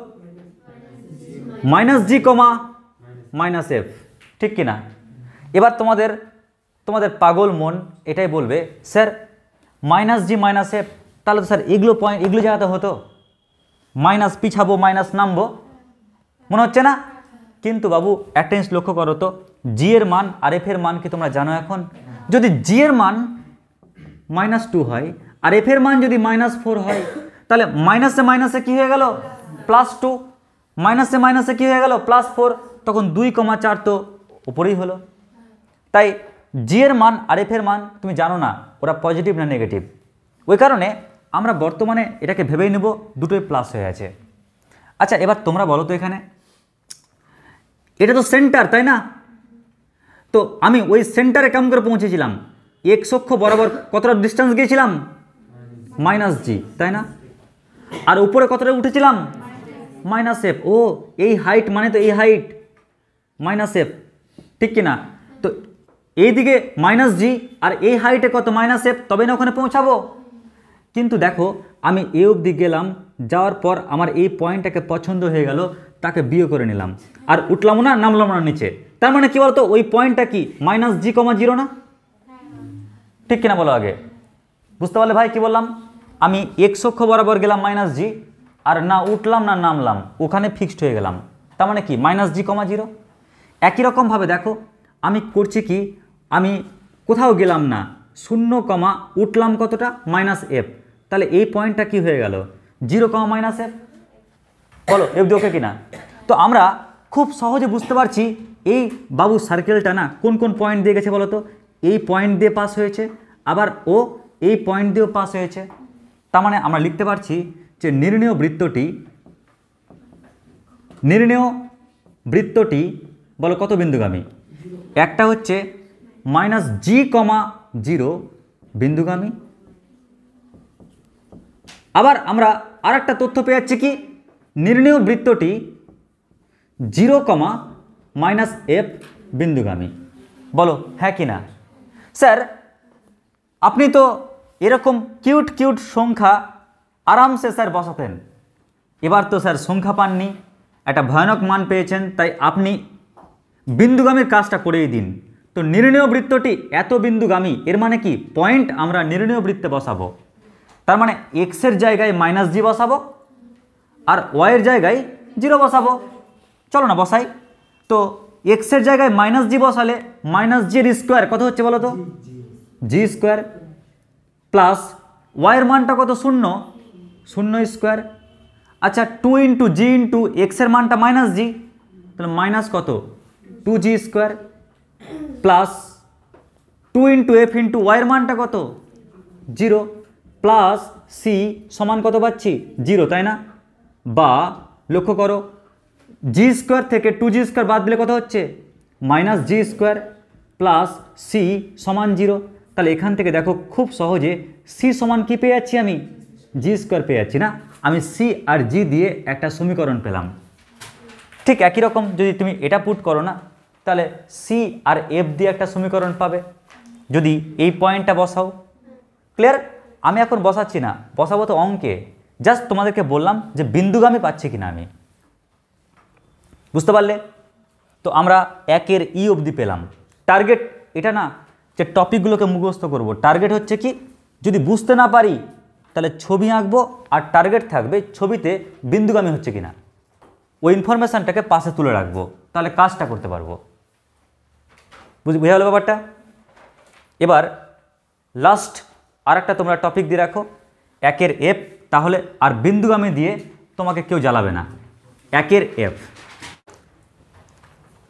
মাইনাস জি কমা মাইনাস এফ ঠিক কিনা এবার তোমাদের তোমাদের পাগল মন এটাই বলবে sir minus G minus F তাহলে তো স্যার এগুলো পয়েন্ট এগুলো জায়গাতে হতো মাইনাস পিছাবো মাইনাস নামবো মনে হচ্ছে না কিন্তু বাবু অ্যাটেন্স লক্ষ্য করো তো জি এর মান আর এফ এর মান কি তোমরা জানো এখন যদি জি এর মান মাইনাস টু হয় আর এফ এর মান যদি মাইনাস ফোর হয় তাহলে মাইনাসে মাইনাসে কী হয়ে গেল প্লাস টু মাইনাসে মাইনাসে কী হয়ে গেল প্লাস ফোর তখন দুই কমা চার তো উপরেই হলো তাই জি এর মান আর এফ এর মান তুমি জানো না ওরা পজিটিভ না নেগেটিভ ওই কারণে আমরা বর্তমানে এটাকে ভেবেই নেব দুটোই প্লাস হয়ে আছে আচ্ছা এবার তোমরা বলো তো এখানে এটা তো সেন্টার তাই না তো আমি ওই সেন্টারে কেমন করে পৌঁছেছিলাম এক্স অক্ষ বরাবর কতটা ডিস্টেন্স গিয়েছিলাম মাইনাস জি তাই না আর উপরে কতটা উঠেছিলাম মাইনাস এফ ও এই হাইট মানে তো এই হাইট মাইনাস এফ ঠিক কি না তো এইদিকে মাইনাস জি আর এই হাইটে কত মাইনাস এফ তবে না ওখানে পৌঁছাবো কিন্তু দেখো আমি এ অবধি গেলাম যাওয়ার পর আমার এই পয়েন্টটাকে পছন্দ হয়ে গেল তাকে বিয়ে করে নিলাম আর উঠলামও না নামলাম না নিচে তার মানে কী বলতো ওই পয়েন্টটা কি মাইনাস জি কমা জিরো না ঠিক কিনা বলো আগে বুঝতে পারলে ভাই কি বললাম আমি এক্স অক্ষ বরাবর গেলাম মাইনাস জি আর না উঠলাম না নামলাম ওখানে ফিক্সড হয়ে গেলাম তার মানে কি মাইনাস জি কমা জিরো একই রকমভাবে দেখো আমি করছি কি আমি কোথাও গেলাম না শূন্য কমা উঠলাম কতটা মাইনাস এফ তাহলে এই পয়েন্টটা কি হয়ে গেল জিরো কমা মাইনাস এফ বলো এফ দিয়ে ওকে কিনা তো আমরা খুব সহজে বুঝতে পারছি এই বাবু সার্কেলটা না কোন কোন পয়েন্ট দিয়ে গেছে বলো তো এই পয়েন্ট দিয়ে পাস হয়েছে আবার ও এই পয়েন্ট দিয়েও পাস হয়েছে তার মানে আমরা লিখতে পারছি যে নির্ণয় বৃত্তটি নির্ণয় বৃত্তটি বলো কত বিন্দুগামী একটা হচ্ছে মাইনাস জি কমা জিরো বিন্দুগামী আবার আমরা আর একটা তথ্য পেয়ে যাচ্ছি কি নির্ণয় বৃত্তটি জিরো কমা মাইনাস এফ বিন্দুগামী বলো হ্যাঁ কি না স্যার আপনি তো এরকম কিউট কিউট সংখ্যা আরামসে স্যার বসাতেন এবার তো স্যার সংখ্যা পাননি একটা ভয়ানক মান পেয়েছেন তাই আপনি বিন্দুগামীর কাজটা করেই দিন তো নির্ণয় বৃত্তটি এত বিন্দুগামী এর মানে কি পয়েন্ট আমরা নির্ণয় বৃত্তে বসাবো তার মানে এক্সের জায়গায় মাইনাস জি বসাবো আর ওয়াইয়ের জায়গায় জিরো বসাবো চলো না বসাই তো এক্সের জায়গায় মাইনাস জি বসালে মাইনাস জির স্কোয়ার কত হচ্ছে বলো তো জি স্কোয়ার প্লাস ওয়াইয়ের মানটা কত শূন্য শূন্য স্কোয়ার আচ্ছা টু ইন্টু জি ইন্টু এক্সের মানটা মাইনাস জি তাহলে মাইনাস কত two G square plus two into F into ওয়াইয়ের মানটা কত জিরো প্লাস সি সমান কত পাচ্ছি জিরো তাই না বা লক্ষ্য করো জি স্কোয়ার থেকে টু জি স্কোয়ার বাদ দিলে কত হচ্ছে minus G square plus C সমান জিরো তাহলে এখান থেকে দেখো খুব সহজে সি সমান কি পেয়ে যাচ্ছি আমি জি স্কোয়ার পেয়ে যাচ্ছি না আমি সি আর জি দিয়ে একটা সমীকরণ পেলাম ঠিক একই রকম যদি তুমি এটা পুট করো না তাহলে সি আর এফ দিয়ে একটা সমীকরণ পাবে যদি এই পয়েন্টটা বসাও ক্লিয়ার আমি এখন বসাচ্ছি না বসাবো তো অঙ্কে জাস্ট তোমাদেরকে বললাম যে বিন্দুগামী পাচ্ছি কিনা আমি বুঝতে পারলে তো আমরা একের ই অবধি পেলাম টার্গেট এটা না যে টপিকগুলোকে মুখস্থ করব টার্গেট হচ্ছে কি যদি বুঝতে না পারি তাহলে ছবি আঁকবো আর টার্গেট থাকবে ছবিতে বিন্দুগামী হচ্ছে কি না ওই ইনফরমেশানটাকে পাশে তুলে রাখবো তাহলে কাজটা করতে পারবো বুঝি বুঝে গেল ব্যাপারটা এবার লাস্ট আর একটা তোমরা টপিক দিয়ে রাখো একের এফ তাহলে আর বিন্দুগামী দিয়ে তোমাকে কেউ জ্বালাবে না একের এফ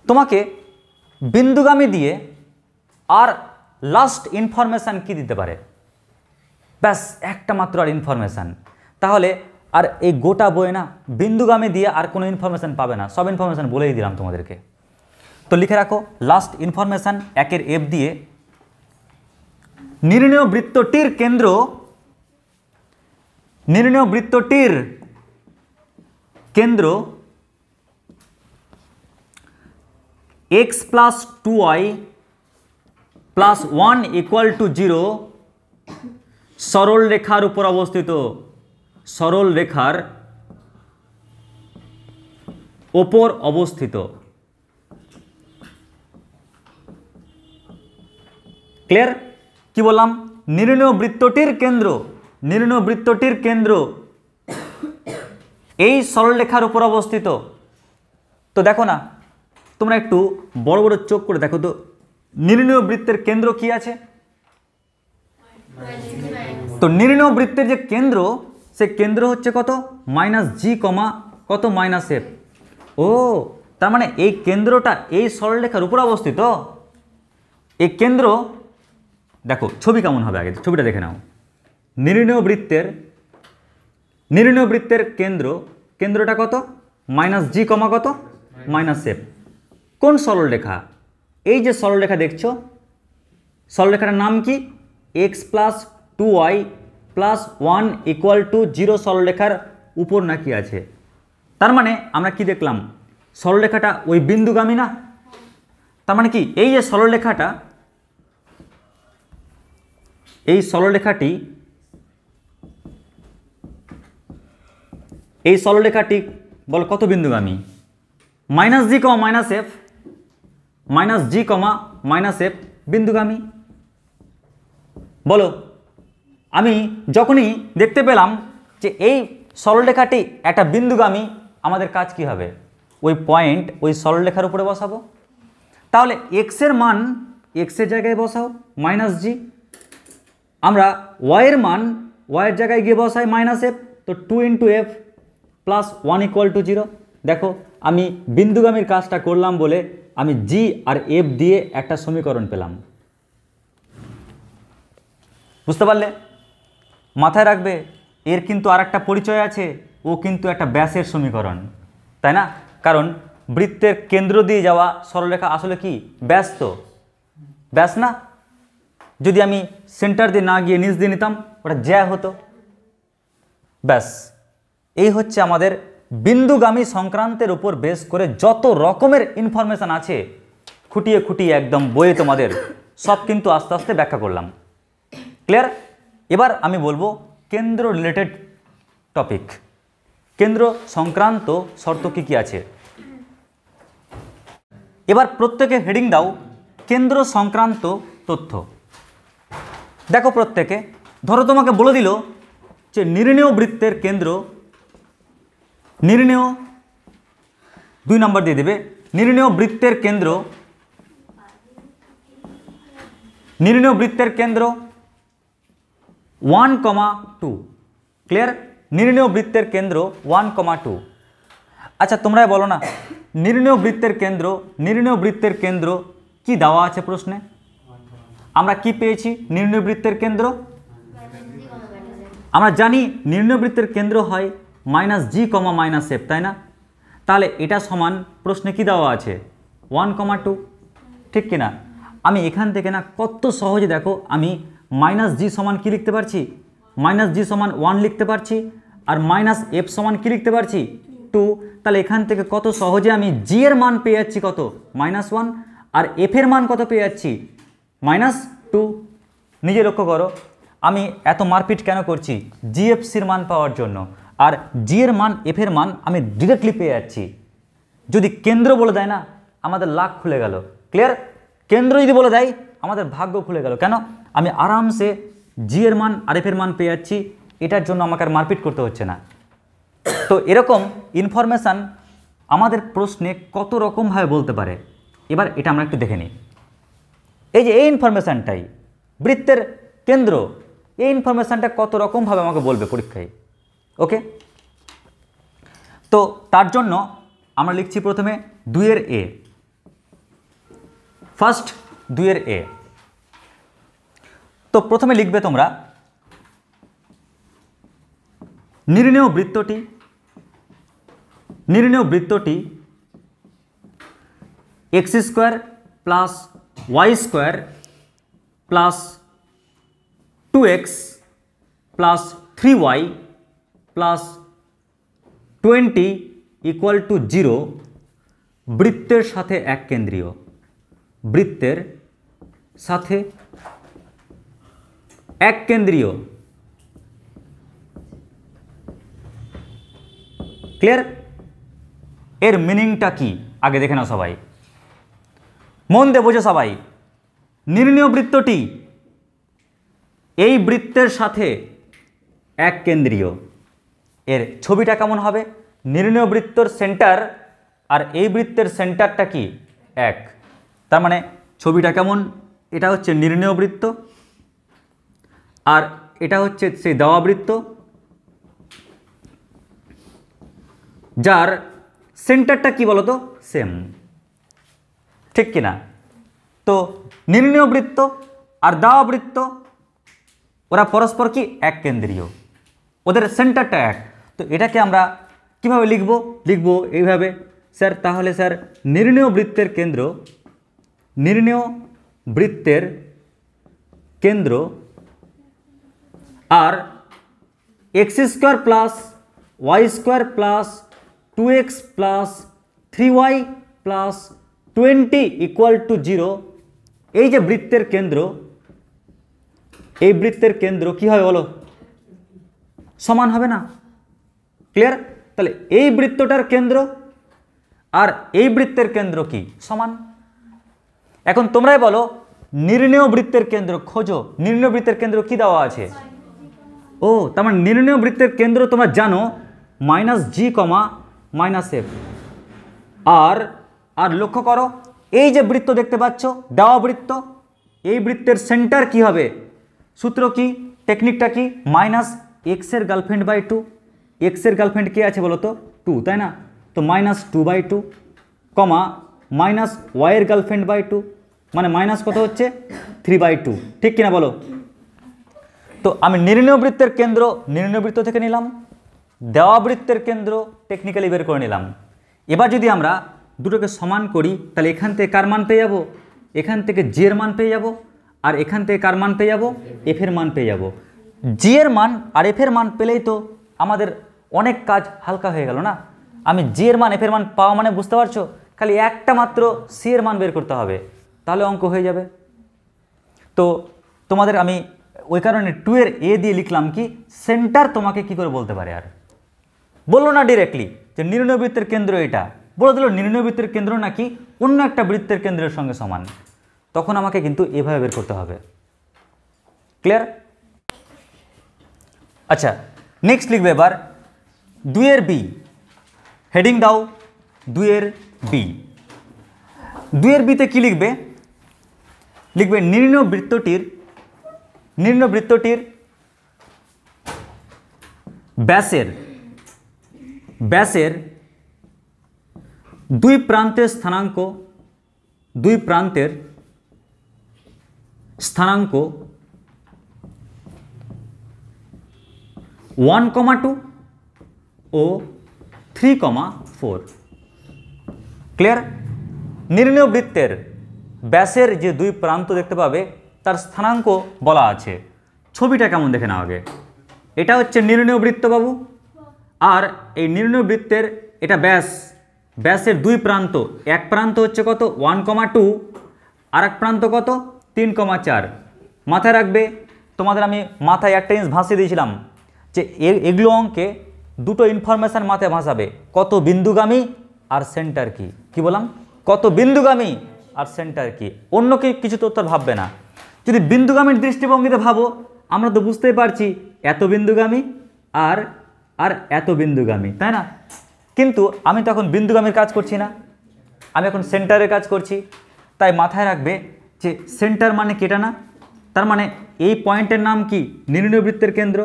তোমাকে বিন্দুগামী দিয়ে আর লাস্ট ইনফরমেশান কি দিতে পারে ব্যাস একটা মাত্র আর ইনফরমেশান তাহলে আর এই গোটা বই না বিন্দুগামী দিয়ে আর কোনো ইনফরমেশান পাবে না সব ইনফরমেশান বলেই দিলাম তোমাদেরকে তো লিখে রাখো লাস্ট ইনফরমেশান একের এফ দিয়ে নির্ণয় বৃত্তটির কেন্দ্র নির্ণয় বৃত্তটির কেন্দ্র x plus 2y plus one equal to zero সরল রেখার উপর অবস্থিত সরল রেখার ওপর অবস্থিত ক্লিয়ার কি বললাম নির্ণয় বৃত্তটির কেন্দ্র নির্ণয় বৃত্তটির কেন্দ্র এই সরলরেখার উপর অবস্থিত তো দেখো না তোমরা একটু বড় বড় চোখ করে দেখো তো নির্ণয় বৃত্তের কেন্দ্র কি আছে তো নির্ণয় বৃত্তের যে কেন্দ্র সে কেন্দ্র হচ্ছে কত মাইনাস জি কমা কত মাইনাস এফ ও তার মানে এই কেন্দ্রটা এই সরলরেখার উপর অবস্থিত এই কেন্দ্র দেখো ছবি কেমন হবে আগে ছবিটা দেখে নাও নির্ণয় বৃত্তের নির্ণয় বৃত্তের কেন্দ্র কেন্দ্রটা কত মাইনাস জি কমা কত মাইনাস এফ কোন সরলরেখা এই যে সরলরেখা দেখছো সরলরেখাটার নাম কি X plus two Y plus one equal to zero সরলরেখার উপর নাকি আছে তার মানে আমরা কি দেখলাম সরলরেখাটা ওই বিন্দুগামী না তার মানে কি এই যে সরলরেখাটা এই সরলরেখাটি এই সরলরেখাটি বল কত বিন্দুগামী মাইনাস জি কো মাইনাস এফ মাইনাস জি কমা মাইনাস এফ বিন্দুগামী বলো আমি যখনই দেখতে পেলাম যে এই সরলরেখাটি একটা বিন্দুগামী আমাদের কাজ কি হবে ওই পয়েন্ট ওই সরলরেখার উপরে বসাবো তাহলে এক্সের মান এক্সের জায়গায় বসাও মাইনাস জি আমরা ওয়াইয়ের মান ওয়াইয়ের জায়গায় গিয়ে বসাই মাইনাস এফ তো two into F plus one equal to zero দেখো আমি বিন্দুগামীর কাজটা করলাম বলে আমি জি আর এফ দিয়ে একটা সমীকরণ পেলাম বুঝতে পারলে মাথায় রাখবে এর কিন্তু আর একটা পরিচয় আছে ও কিন্তু একটা ব্যাসের সমীকরণ তাই না কারণ বৃত্তের কেন্দ্র দিয়ে যাওয়া সরলরেখা আসলে কি ব্যাস তো ব্যাস না যদি আমি সেন্টার দিয়ে না গিয়ে নিচ দিয়ে নিতাম ওটা জ্যা হতো ব্যাস এই হচ্ছে আমাদের বিন্দুগামী সংক্রান্তের উপর বেশ করে যত রকমের ইনফরমেশান আছে খুঁটিয়ে খুঁটিয়ে একদম বইয়ে তোমাদের সব কিন্তু আস্তে আস্তে ব্যাখ্যা করলাম ক্লিয়ার এবার আমি বলবো কেন্দ্র রিলেটেড টপিক কেন্দ্র সংক্রান্ত শর্ত কী কী আছে এবার প্রত্যেকে হেডিং দাও কেন্দ্র সংক্রান্ত তথ্য দেখো প্রত্যেকে ধরো তোমাকে বলে দিল যে নির্ণয় বৃত্তের কেন্দ্র নির্ণেয় দুই নম্বর দিয়ে দেবে নির্ণেয় বৃত্তের কেন্দ্র নির্ণেয় বৃত্তের কেন্দ্র ওয়ান কমা টু ক্লিয়ার নির্ণেয় বৃত্তের কেন্দ্র ওয়ান কমা টু আচ্ছা তোমরাই বলো না নির্ণেয় বৃত্তের কেন্দ্র নির্ণেয় বৃত্তের কেন্দ্র কি দেওয়া আছে প্রশ্নে আমরা কি পেয়েছি নির্ণয় বৃত্তের কেন্দ্র আমরা জানি নির্ণয় বৃত্তের কেন্দ্র হয় মাইনাস জি কমা মাইনাস এফ তাই না তাহলে এটা সমান প্রশ্নে কি দেওয়া আছে ওয়ান কমা টু ঠিক কিনা আমি এখান থেকে না কত সহজে দেখো আমি মাইনাস জি সমান কী লিখতে পারছি মাইনাস জি সমান ওয়ান লিখতে পারছি আর মাইনাস এফ সমান কী লিখতে পারছি টু তাহলে এখান থেকে কত সহজে আমি জি এর মান পেয়ে যাচ্ছি কত মাইনাস ওয়ান আর এফ এর মান কত পেয়ে যাচ্ছি মাইনাস টু নিজে লক্ষ্য করো আমি এত মারপিট কেন করছি জিএফসির মান পাওয়ার জন্য আর জি এর মান এফ এর মান আমি ডিরেক্টলি পেয়ে যাচ্ছি যদি কেন্দ্র বলে দেয় না আমাদের লাখ খুলে গেল ক্লিয়ার কেন্দ্র যদি বলে দেয় আমাদের ভাগ্য খুলে গেল কেন আমি আরামসে জি এর মান আর এফের মান পেয়ে যাচ্ছি এটার জন্য আমাকে আর মারপিট করতে হচ্ছে না তো এরকম ইনফরমেশান আমাদের প্রশ্নে কত রকমভাবে বলতে পারে এবার এটা আমরা একটু দেখে নিই এই যে এই ইনফরমেশানটাই বৃত্তের কেন্দ্র এই ইনফরমেশানটা কত রকমভাবে আমাকে বলবে পরীক্ষায় ओके तो তার জন্য আমরা লিখছি প্রথমে 2 এর a ফার্স্ট 2 এর a তো প্রথমে লিখবে তোমরা নির্ণেয় বৃত্তটি নির্ণেয় বৃত্তটি x² + y² + 2x + 3y plus twenty equal to zero বৃত্তের সাথে এক কেন্দ্রীয় বৃত্তের সাথে এক কেন্দ্রীয় ক্লিয়ার এর মিনিংটা কি আগে দেখে না সবাই মন দে বোঝো সবাই নির্ণয় বৃত্তটি এই বৃত্তের সাথে এক কেন্দ্রীয় এর ছবিটা কেমন হবে নির্ণয় বৃত্তর সেন্টার আর এই বৃত্তের সেন্টারটা কি এক তার মানে ছবিটা কেমন এটা হচ্ছে নির্ণয় বৃত্ত আর এটা হচ্ছে সেই দেওয়া বৃত্ত যার সেন্টারটা কি বলতো সেম ঠিক কিনা তো নির্ণয় বৃত্ত আর দেওয়া বৃত্ত ওরা পরস্পর কি এক কেন্দ্রীয় ওদের সেন্টারটা এক তো এটাকে আমরা কিভাবে লিখব লিখব এইভাবে স্যার তাহলে স্যার নির্ণয় বৃত্তের কেন্দ্র নির্ণয় বৃত্তের কেন্দ্র আর x square plus Y square plus two x plus three y plus twenty equal to zero এই যে বৃত্তের কেন্দ্র এই বৃত্তের কেন্দ্র কি হয় বলো সমান হবে না ক্লিয়ার তাহলে এই বৃত্তটার কেন্দ্র আর এই বৃত্তের কেন্দ্র কি সমান এখন তোমরাই বলো নির্ণয় বৃত্তের কেন্দ্র খোঁজো নির্ণয় বৃত্তের কেন্দ্র কি দেওয়া আছে ও তেমন মানে নির্ণয় বৃত্তের কেন্দ্র তোমরা জানো মাইনাস জি কমা মাইনাস এফ আর আর লক্ষ্য করো এই যে বৃত্ত দেখতে পাচ্ছ দেওয়া বৃত্ত এই বৃত্তের সেন্টার কি হবে সূত্র কি টেকনিকটা কি মাইনাস এক্সের গার্লফ্রেন্ড বাই টু এক্সের গার্লফ্রেন্ড কে আছে বলো তো টু তাই না তো minus two by two comma minus ওয়াইয়ের গার্লফ্রেন্ড বাই টু মানে মাইনাস কত হচ্ছে থ্রি বাই টু ঠিক কিনা বলো তো আমি নির্ণয় বৃত্তের কেন্দ্র নির্ণয় বৃত্ত থেকে নিলাম দেওয়া বৃত্তের কেন্দ্র টেকনিক্যালি বের করে নিলাম এবার যদি আমরা দুটোকে সমান করি তাহলে এখান থেকে কার মান পেয়ে যাব এখান থেকে জি এর মান পেয়ে যাব আর এখান থেকে কার মান পেয়ে যাব এফের মান পেয়ে যাব জি এর মান আর এফের মান পেলেই তো আমাদের অনেক কাজ হালকা হয়ে গেল না আমি জি এর মান এফ এর মান পাওয়া মানে বুঝতে পারছো খালি একটা মাত্র সি এর মান বের করতে হবে তাহলে অঙ্ক হয়ে যাবে তো তোমাদের আমি ওই কারণে টু এর এ দিয়ে লিখলাম কি সেন্টার তোমাকে কি করে বলতে পারে আর বললো না ডিরেক্টলি যে নির্ণয় বৃত্তের কেন্দ্র এটা বলে দিল নির্ণয় বৃত্তের কেন্দ্র নাকি অন্য একটা বৃত্তের কেন্দ্রের সঙ্গে সমান তখন আমাকে কিন্তু এভাবে বের করতে হবে ক্লিয়ার আচ্ছা নেক্সট লিখবে এবার d2r b heading down d2r b d2r b তে লিখবে লিখবে নির্ণ্য বৃত্তটির নির্ণ্য বৃত্তটির ব্যাসের ব্যাসের দুই প্রান্তের স্থানাঙ্ক দুই প্রান্তের স্থানাঙ্ক 1,2 ও থ্রি কমা ফোর ক্লিয়ার নির্ণয় বৃত্তের ব্যাসের যে দুই প্রান্ত দেখতে পাবে তার স্থানাঙ্ক বলা আছে ছবিটা কেমন দেখে নেওয়া আগে এটা হচ্ছে নির্ণয় বৃত্ত বাবু আর এই নির্ণয় বৃত্তের এটা ব্যাস ব্যাসের দুই প্রান্ত এক প্রান্ত হচ্ছে কত ওয়ান কমা টু আর এক প্রান্ত কত তিন কমা চার মাথায় রাখবে তোমাদের আমি মাথায় একটা জিনিস ভাসিয়ে দিয়েছিলাম যে এগুলো অঙ্কে দুটো ইনফরমেশান মাথায় ভাসাবে কত বিন্দুগামী আর সেন্টার কি কি বললাম কত বিন্দুগামী আর সেন্টার কি অন্য কিছু তো ভাববে না যদি বিন্দুগামীর দৃষ্টিভঙ্গিতে ভাবো আমরা তো বুঝতেই পারছি এত বিন্দুগামী আর আর এত বিন্দুগামী তাই না কিন্তু আমি তখন বিন্দুগামীর কাজ করছি না আমি এখন সেন্টারের কাজ করছি তাই মাথায় রাখবে যে সেন্টার মানে কেটা না তার মানে এই পয়েন্টের নাম কি নির্ণয় বৃত্তের কেন্দ্র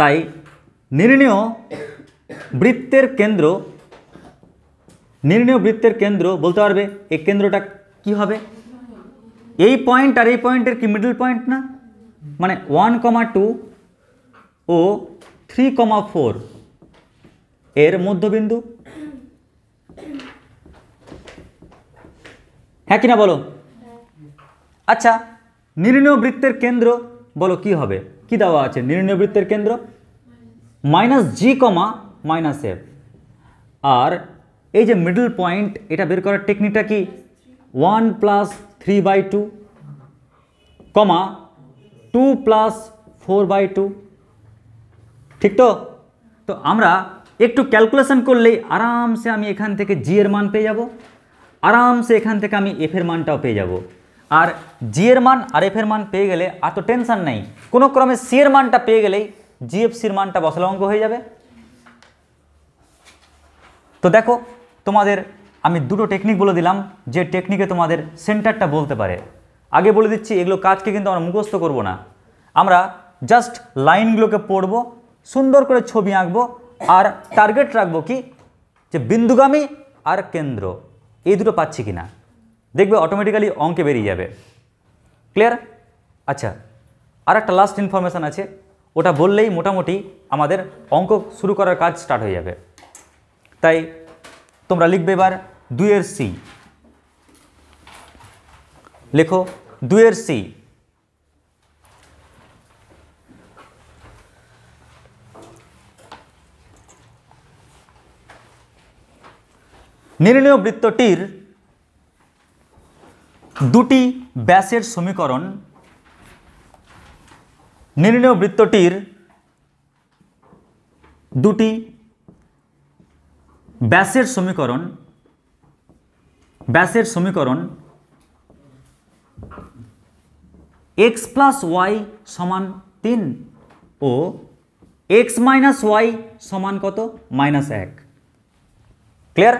তাই নির্ণীয় বৃত্তের কেন্দ্র নির্ণীয় বৃত্তের কেন্দ্র বলতে পারবে এই কেন্দ্রটা কি হবে এই পয়েন্ট আর এই পয়েন্টের কি মিডল পয়েন্ট না মানে ওয়ান কমা টু ও থ্রি কমা ফোর এর মধ্যবিন্দু হ্যাঁ কিনা বলো আচ্ছা নির্ণয় বৃত্তের কেন্দ্র বলো কি হবে কি দেওয়া আছে নির্ণয় বৃত্তের কেন্দ্র মাইনাস জি কমা মাইনাস এফ আর এই যে মিডল পয়েন্ট এটা বের করার টেকনিকটা কি one plus three by two comma two plus four by two ঠিক তো তো আমরা একটু ক্যালকুলেশন করলেই আরামসে আমি এখান থেকে জি এর মান পেয়ে যাব আরামসে এখান থেকে আমি এফের মানটাও পেয়ে যাব আর জি এর মান আর এফের মান পেয়ে গেলে আর তো টেনশান নেই কোনো ক্রমে সি এর মানটা পেয়ে গেলেই জিএফসির মানটা বসলা অঙ্ক হয়ে যাবে তো দেখো তোমাদের আমি দুটো টেকনিক বলে দিলাম যে টেকনিকে তোমাদের সেন্টারটা বলতে পারে আগে বলে দিচ্ছি এগুলো কাজকে কিন্তু আমরা মুখস্থ করব না আমরা জাস্ট লাইনগুলোকে পড়ব সুন্দর করে ছবি আঁকবো আর টার্গেট রাখবো কি যে বিন্দুগামী আর কেন্দ্র এই দুটো পাচ্ছি কি না দেখবে অটোমেটিক্যালি অঙ্কে বেরিয়ে যাবে ক্লিয়ার আচ্ছা আর একটা লাস্ট ইনফরমেশান আছে ওটা বললেই মোটামুটি আমাদের অঙ্ক শুরু করার কাজ স্টার্ট হয়ে যাবে তাই তোমরা লিখবে এবার দুয়ের সি লেখো দুয়ের সি নির্ণয় বৃত্তটির দুটি ব্যাসের সমীকরণ নির্ণয় বৃত্তটির দুটি ব্যাসের সমীকরণ ব্যাসের সমীকরণ এক্স প্লাস ওয়াই সমান তিন ও এক্স মাইনাস ওয়াই সমান কত মাইনাস এক ক্লিয়ার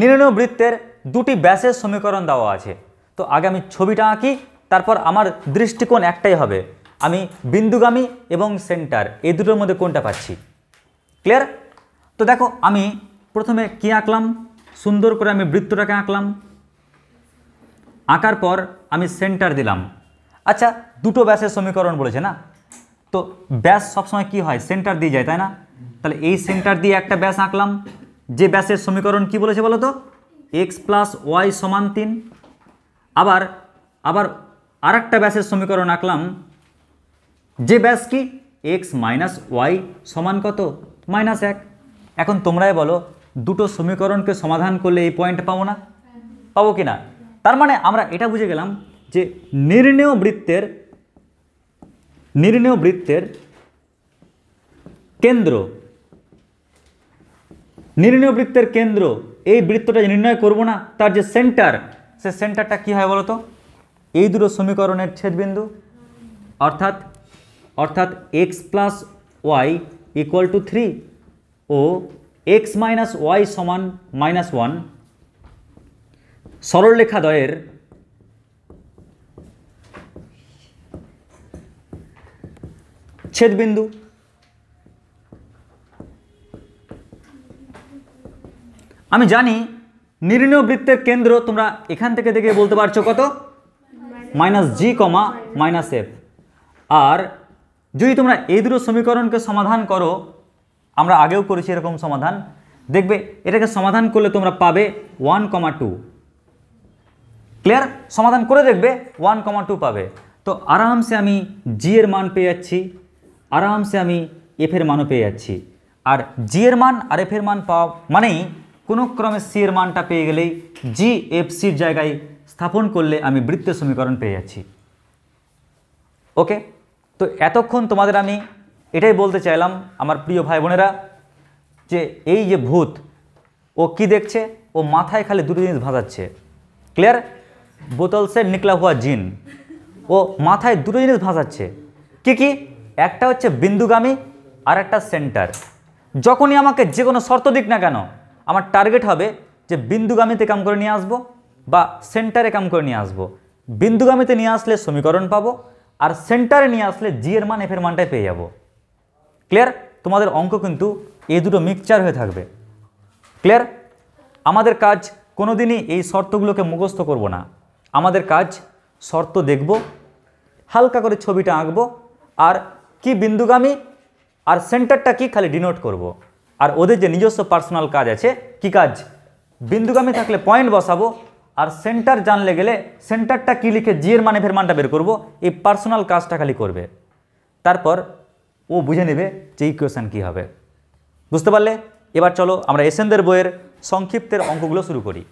নির্ণয় বৃত্তের দুটি ব্যাসের সমীকরণ দেওয়া আছে তো আগে আমি ছবিটা আঁকি তারপর আমার দৃষ্টিকোণ একটাই হবে আমি বিন্দুগামী এবং সেন্টার এই দুটোর মধ্যে কোনটা পাচ্ছি ক্লিয়ার তো দেখো আমি প্রথমে কি আঁকলাম সুন্দর করে আমি বৃত্তটাকে আঁকলাম আঁকার পর আমি সেন্টার দিলাম আচ্ছা দুটো ব্যাসের সমীকরণ বলেছে না তো ব্যাস সবসময় কি হয় সেন্টার দিয়ে যায় তাই না তাহলে এই সেন্টার দিয়ে একটা ব্যাস আঁকলাম যে ব্যাসের সমীকরণ কি বলেছে বলো তো এক্স প্লাস ওয়াই সমান তিন আবার আবার আর একটা ব্যাসের সমীকরণ আঁকলাম যে ব্যাস কি এক্স মাইনাস ওয়াই সমান কত মাইনাস এক এখন তোমরাই বলো দুটো সমীকরণকে সমাধান করলে এই পয়েন্ট পাবো না পাবো কি না তার মানে আমরা এটা বুঝে গেলাম যে নির্ণেয় বৃত্তের নির্ণেয় বৃত্তের কেন্দ্র নির্ণয় বৃত্তের কেন্দ্র এই বৃত্তটা নির্ণয় করব না তার যে সেন্টার সে সেন্টারটা কী হয় বলতো এই দুটো সমীকরণের ছেদবিন্দু অর্থাৎ অর্থাৎ x plus y equal to three ও এক্স মাইনাস ওয়াই সমান মাইনাস ওয়ান সরলরেখা ছেদবিন্দু আমি জানি নির্ণয় বৃত্তের কেন্দ্র তোমরা এখান থেকে দেখে বলতে পারছো কত মাইনাস জি কমা মাইনাস এফ আর যদি তোমরা এই দুটো সমীকরণকে সমাধান করো আমরা আগেও করেছি এরকম সমাধান দেখবে এটাকে সমাধান করলে তোমরা পাবে ওয়ান কমা টু ক্লিয়ার সমাধান করে দেখবে ওয়ান কমা টু পাবে তো আরামসে আমি জি এর মান পেয়ে যাচ্ছি আরামসে আমি এফ এর মানও পেয়ে যাচ্ছি আর জি এর মান আর এফ এর মান পাওয়া মানেই কোনো ক্রমে সি এর মানটা পেয়ে গেলেই জি এফ সির জায়গায় স্থাপন করলে আমি বৃত্ত সমীকরণ পেয়ে যাচ্ছি ওকে তো এতক্ষণ তোমাদের আমি এটাই বলতে চাইলাম আমার প্রিয় ভাই বোনেরা যে এই যে ভূত ও কি দেখছে ও মাথায় খালি দুটো জিনিস ভাসাচ্ছে ক্লিয়ার সে নিকলা হওয়া জিন ও মাথায় দুটো জিনিস ভাসাচ্ছে কি কি একটা হচ্ছে বিন্দুগামী আর একটা সেন্টার যখনই আমাকে যে কোনো শর্ত দিক না কেন আমার টার্গেট হবে যে বিন্দুগামীতে কাম করে নিয়ে আসব বা সেন্টারে কাম করে নিয়ে আসব বিন্দুগামীতে নিয়ে আসলে সমীকরণ পাবো আর সেন্টারে নিয়ে আসলে জি এর মান এফের মানটাই পেয়ে যাব ক্লিয়ার তোমাদের অঙ্ক কিন্তু এই দুটো মিক্সচার হয়ে থাকবে ক্লিয়ার আমাদের কাজ কোনো দিনই এই শর্তগুলোকে মুখস্থ করব না আমাদের কাজ শর্ত দেখব হালকা করে ছবিটা আঁকব আর কি বিন্দুগামী আর সেন্টারটা কি খালি ডিনোট করব। আর ওদের যে নিজস্ব পার্সোনাল কাজ আছে কি কাজ বিন্দুগামী থাকলে পয়েন্ট বসাবো আর সেন্টার জানলে গেলে সেন্টারটা কী লিখে জি এর মানে ফের মানটা বের করবো এই পার্সোনাল কাজটা খালি করবে তারপর ও বুঝে নেবে যে ইকুয়েশান কী হবে বুঝতে পারলে এবার চলো আমরা এসেনদের বইয়ের সংক্ষিপ্তের অঙ্কগুলো শুরু করি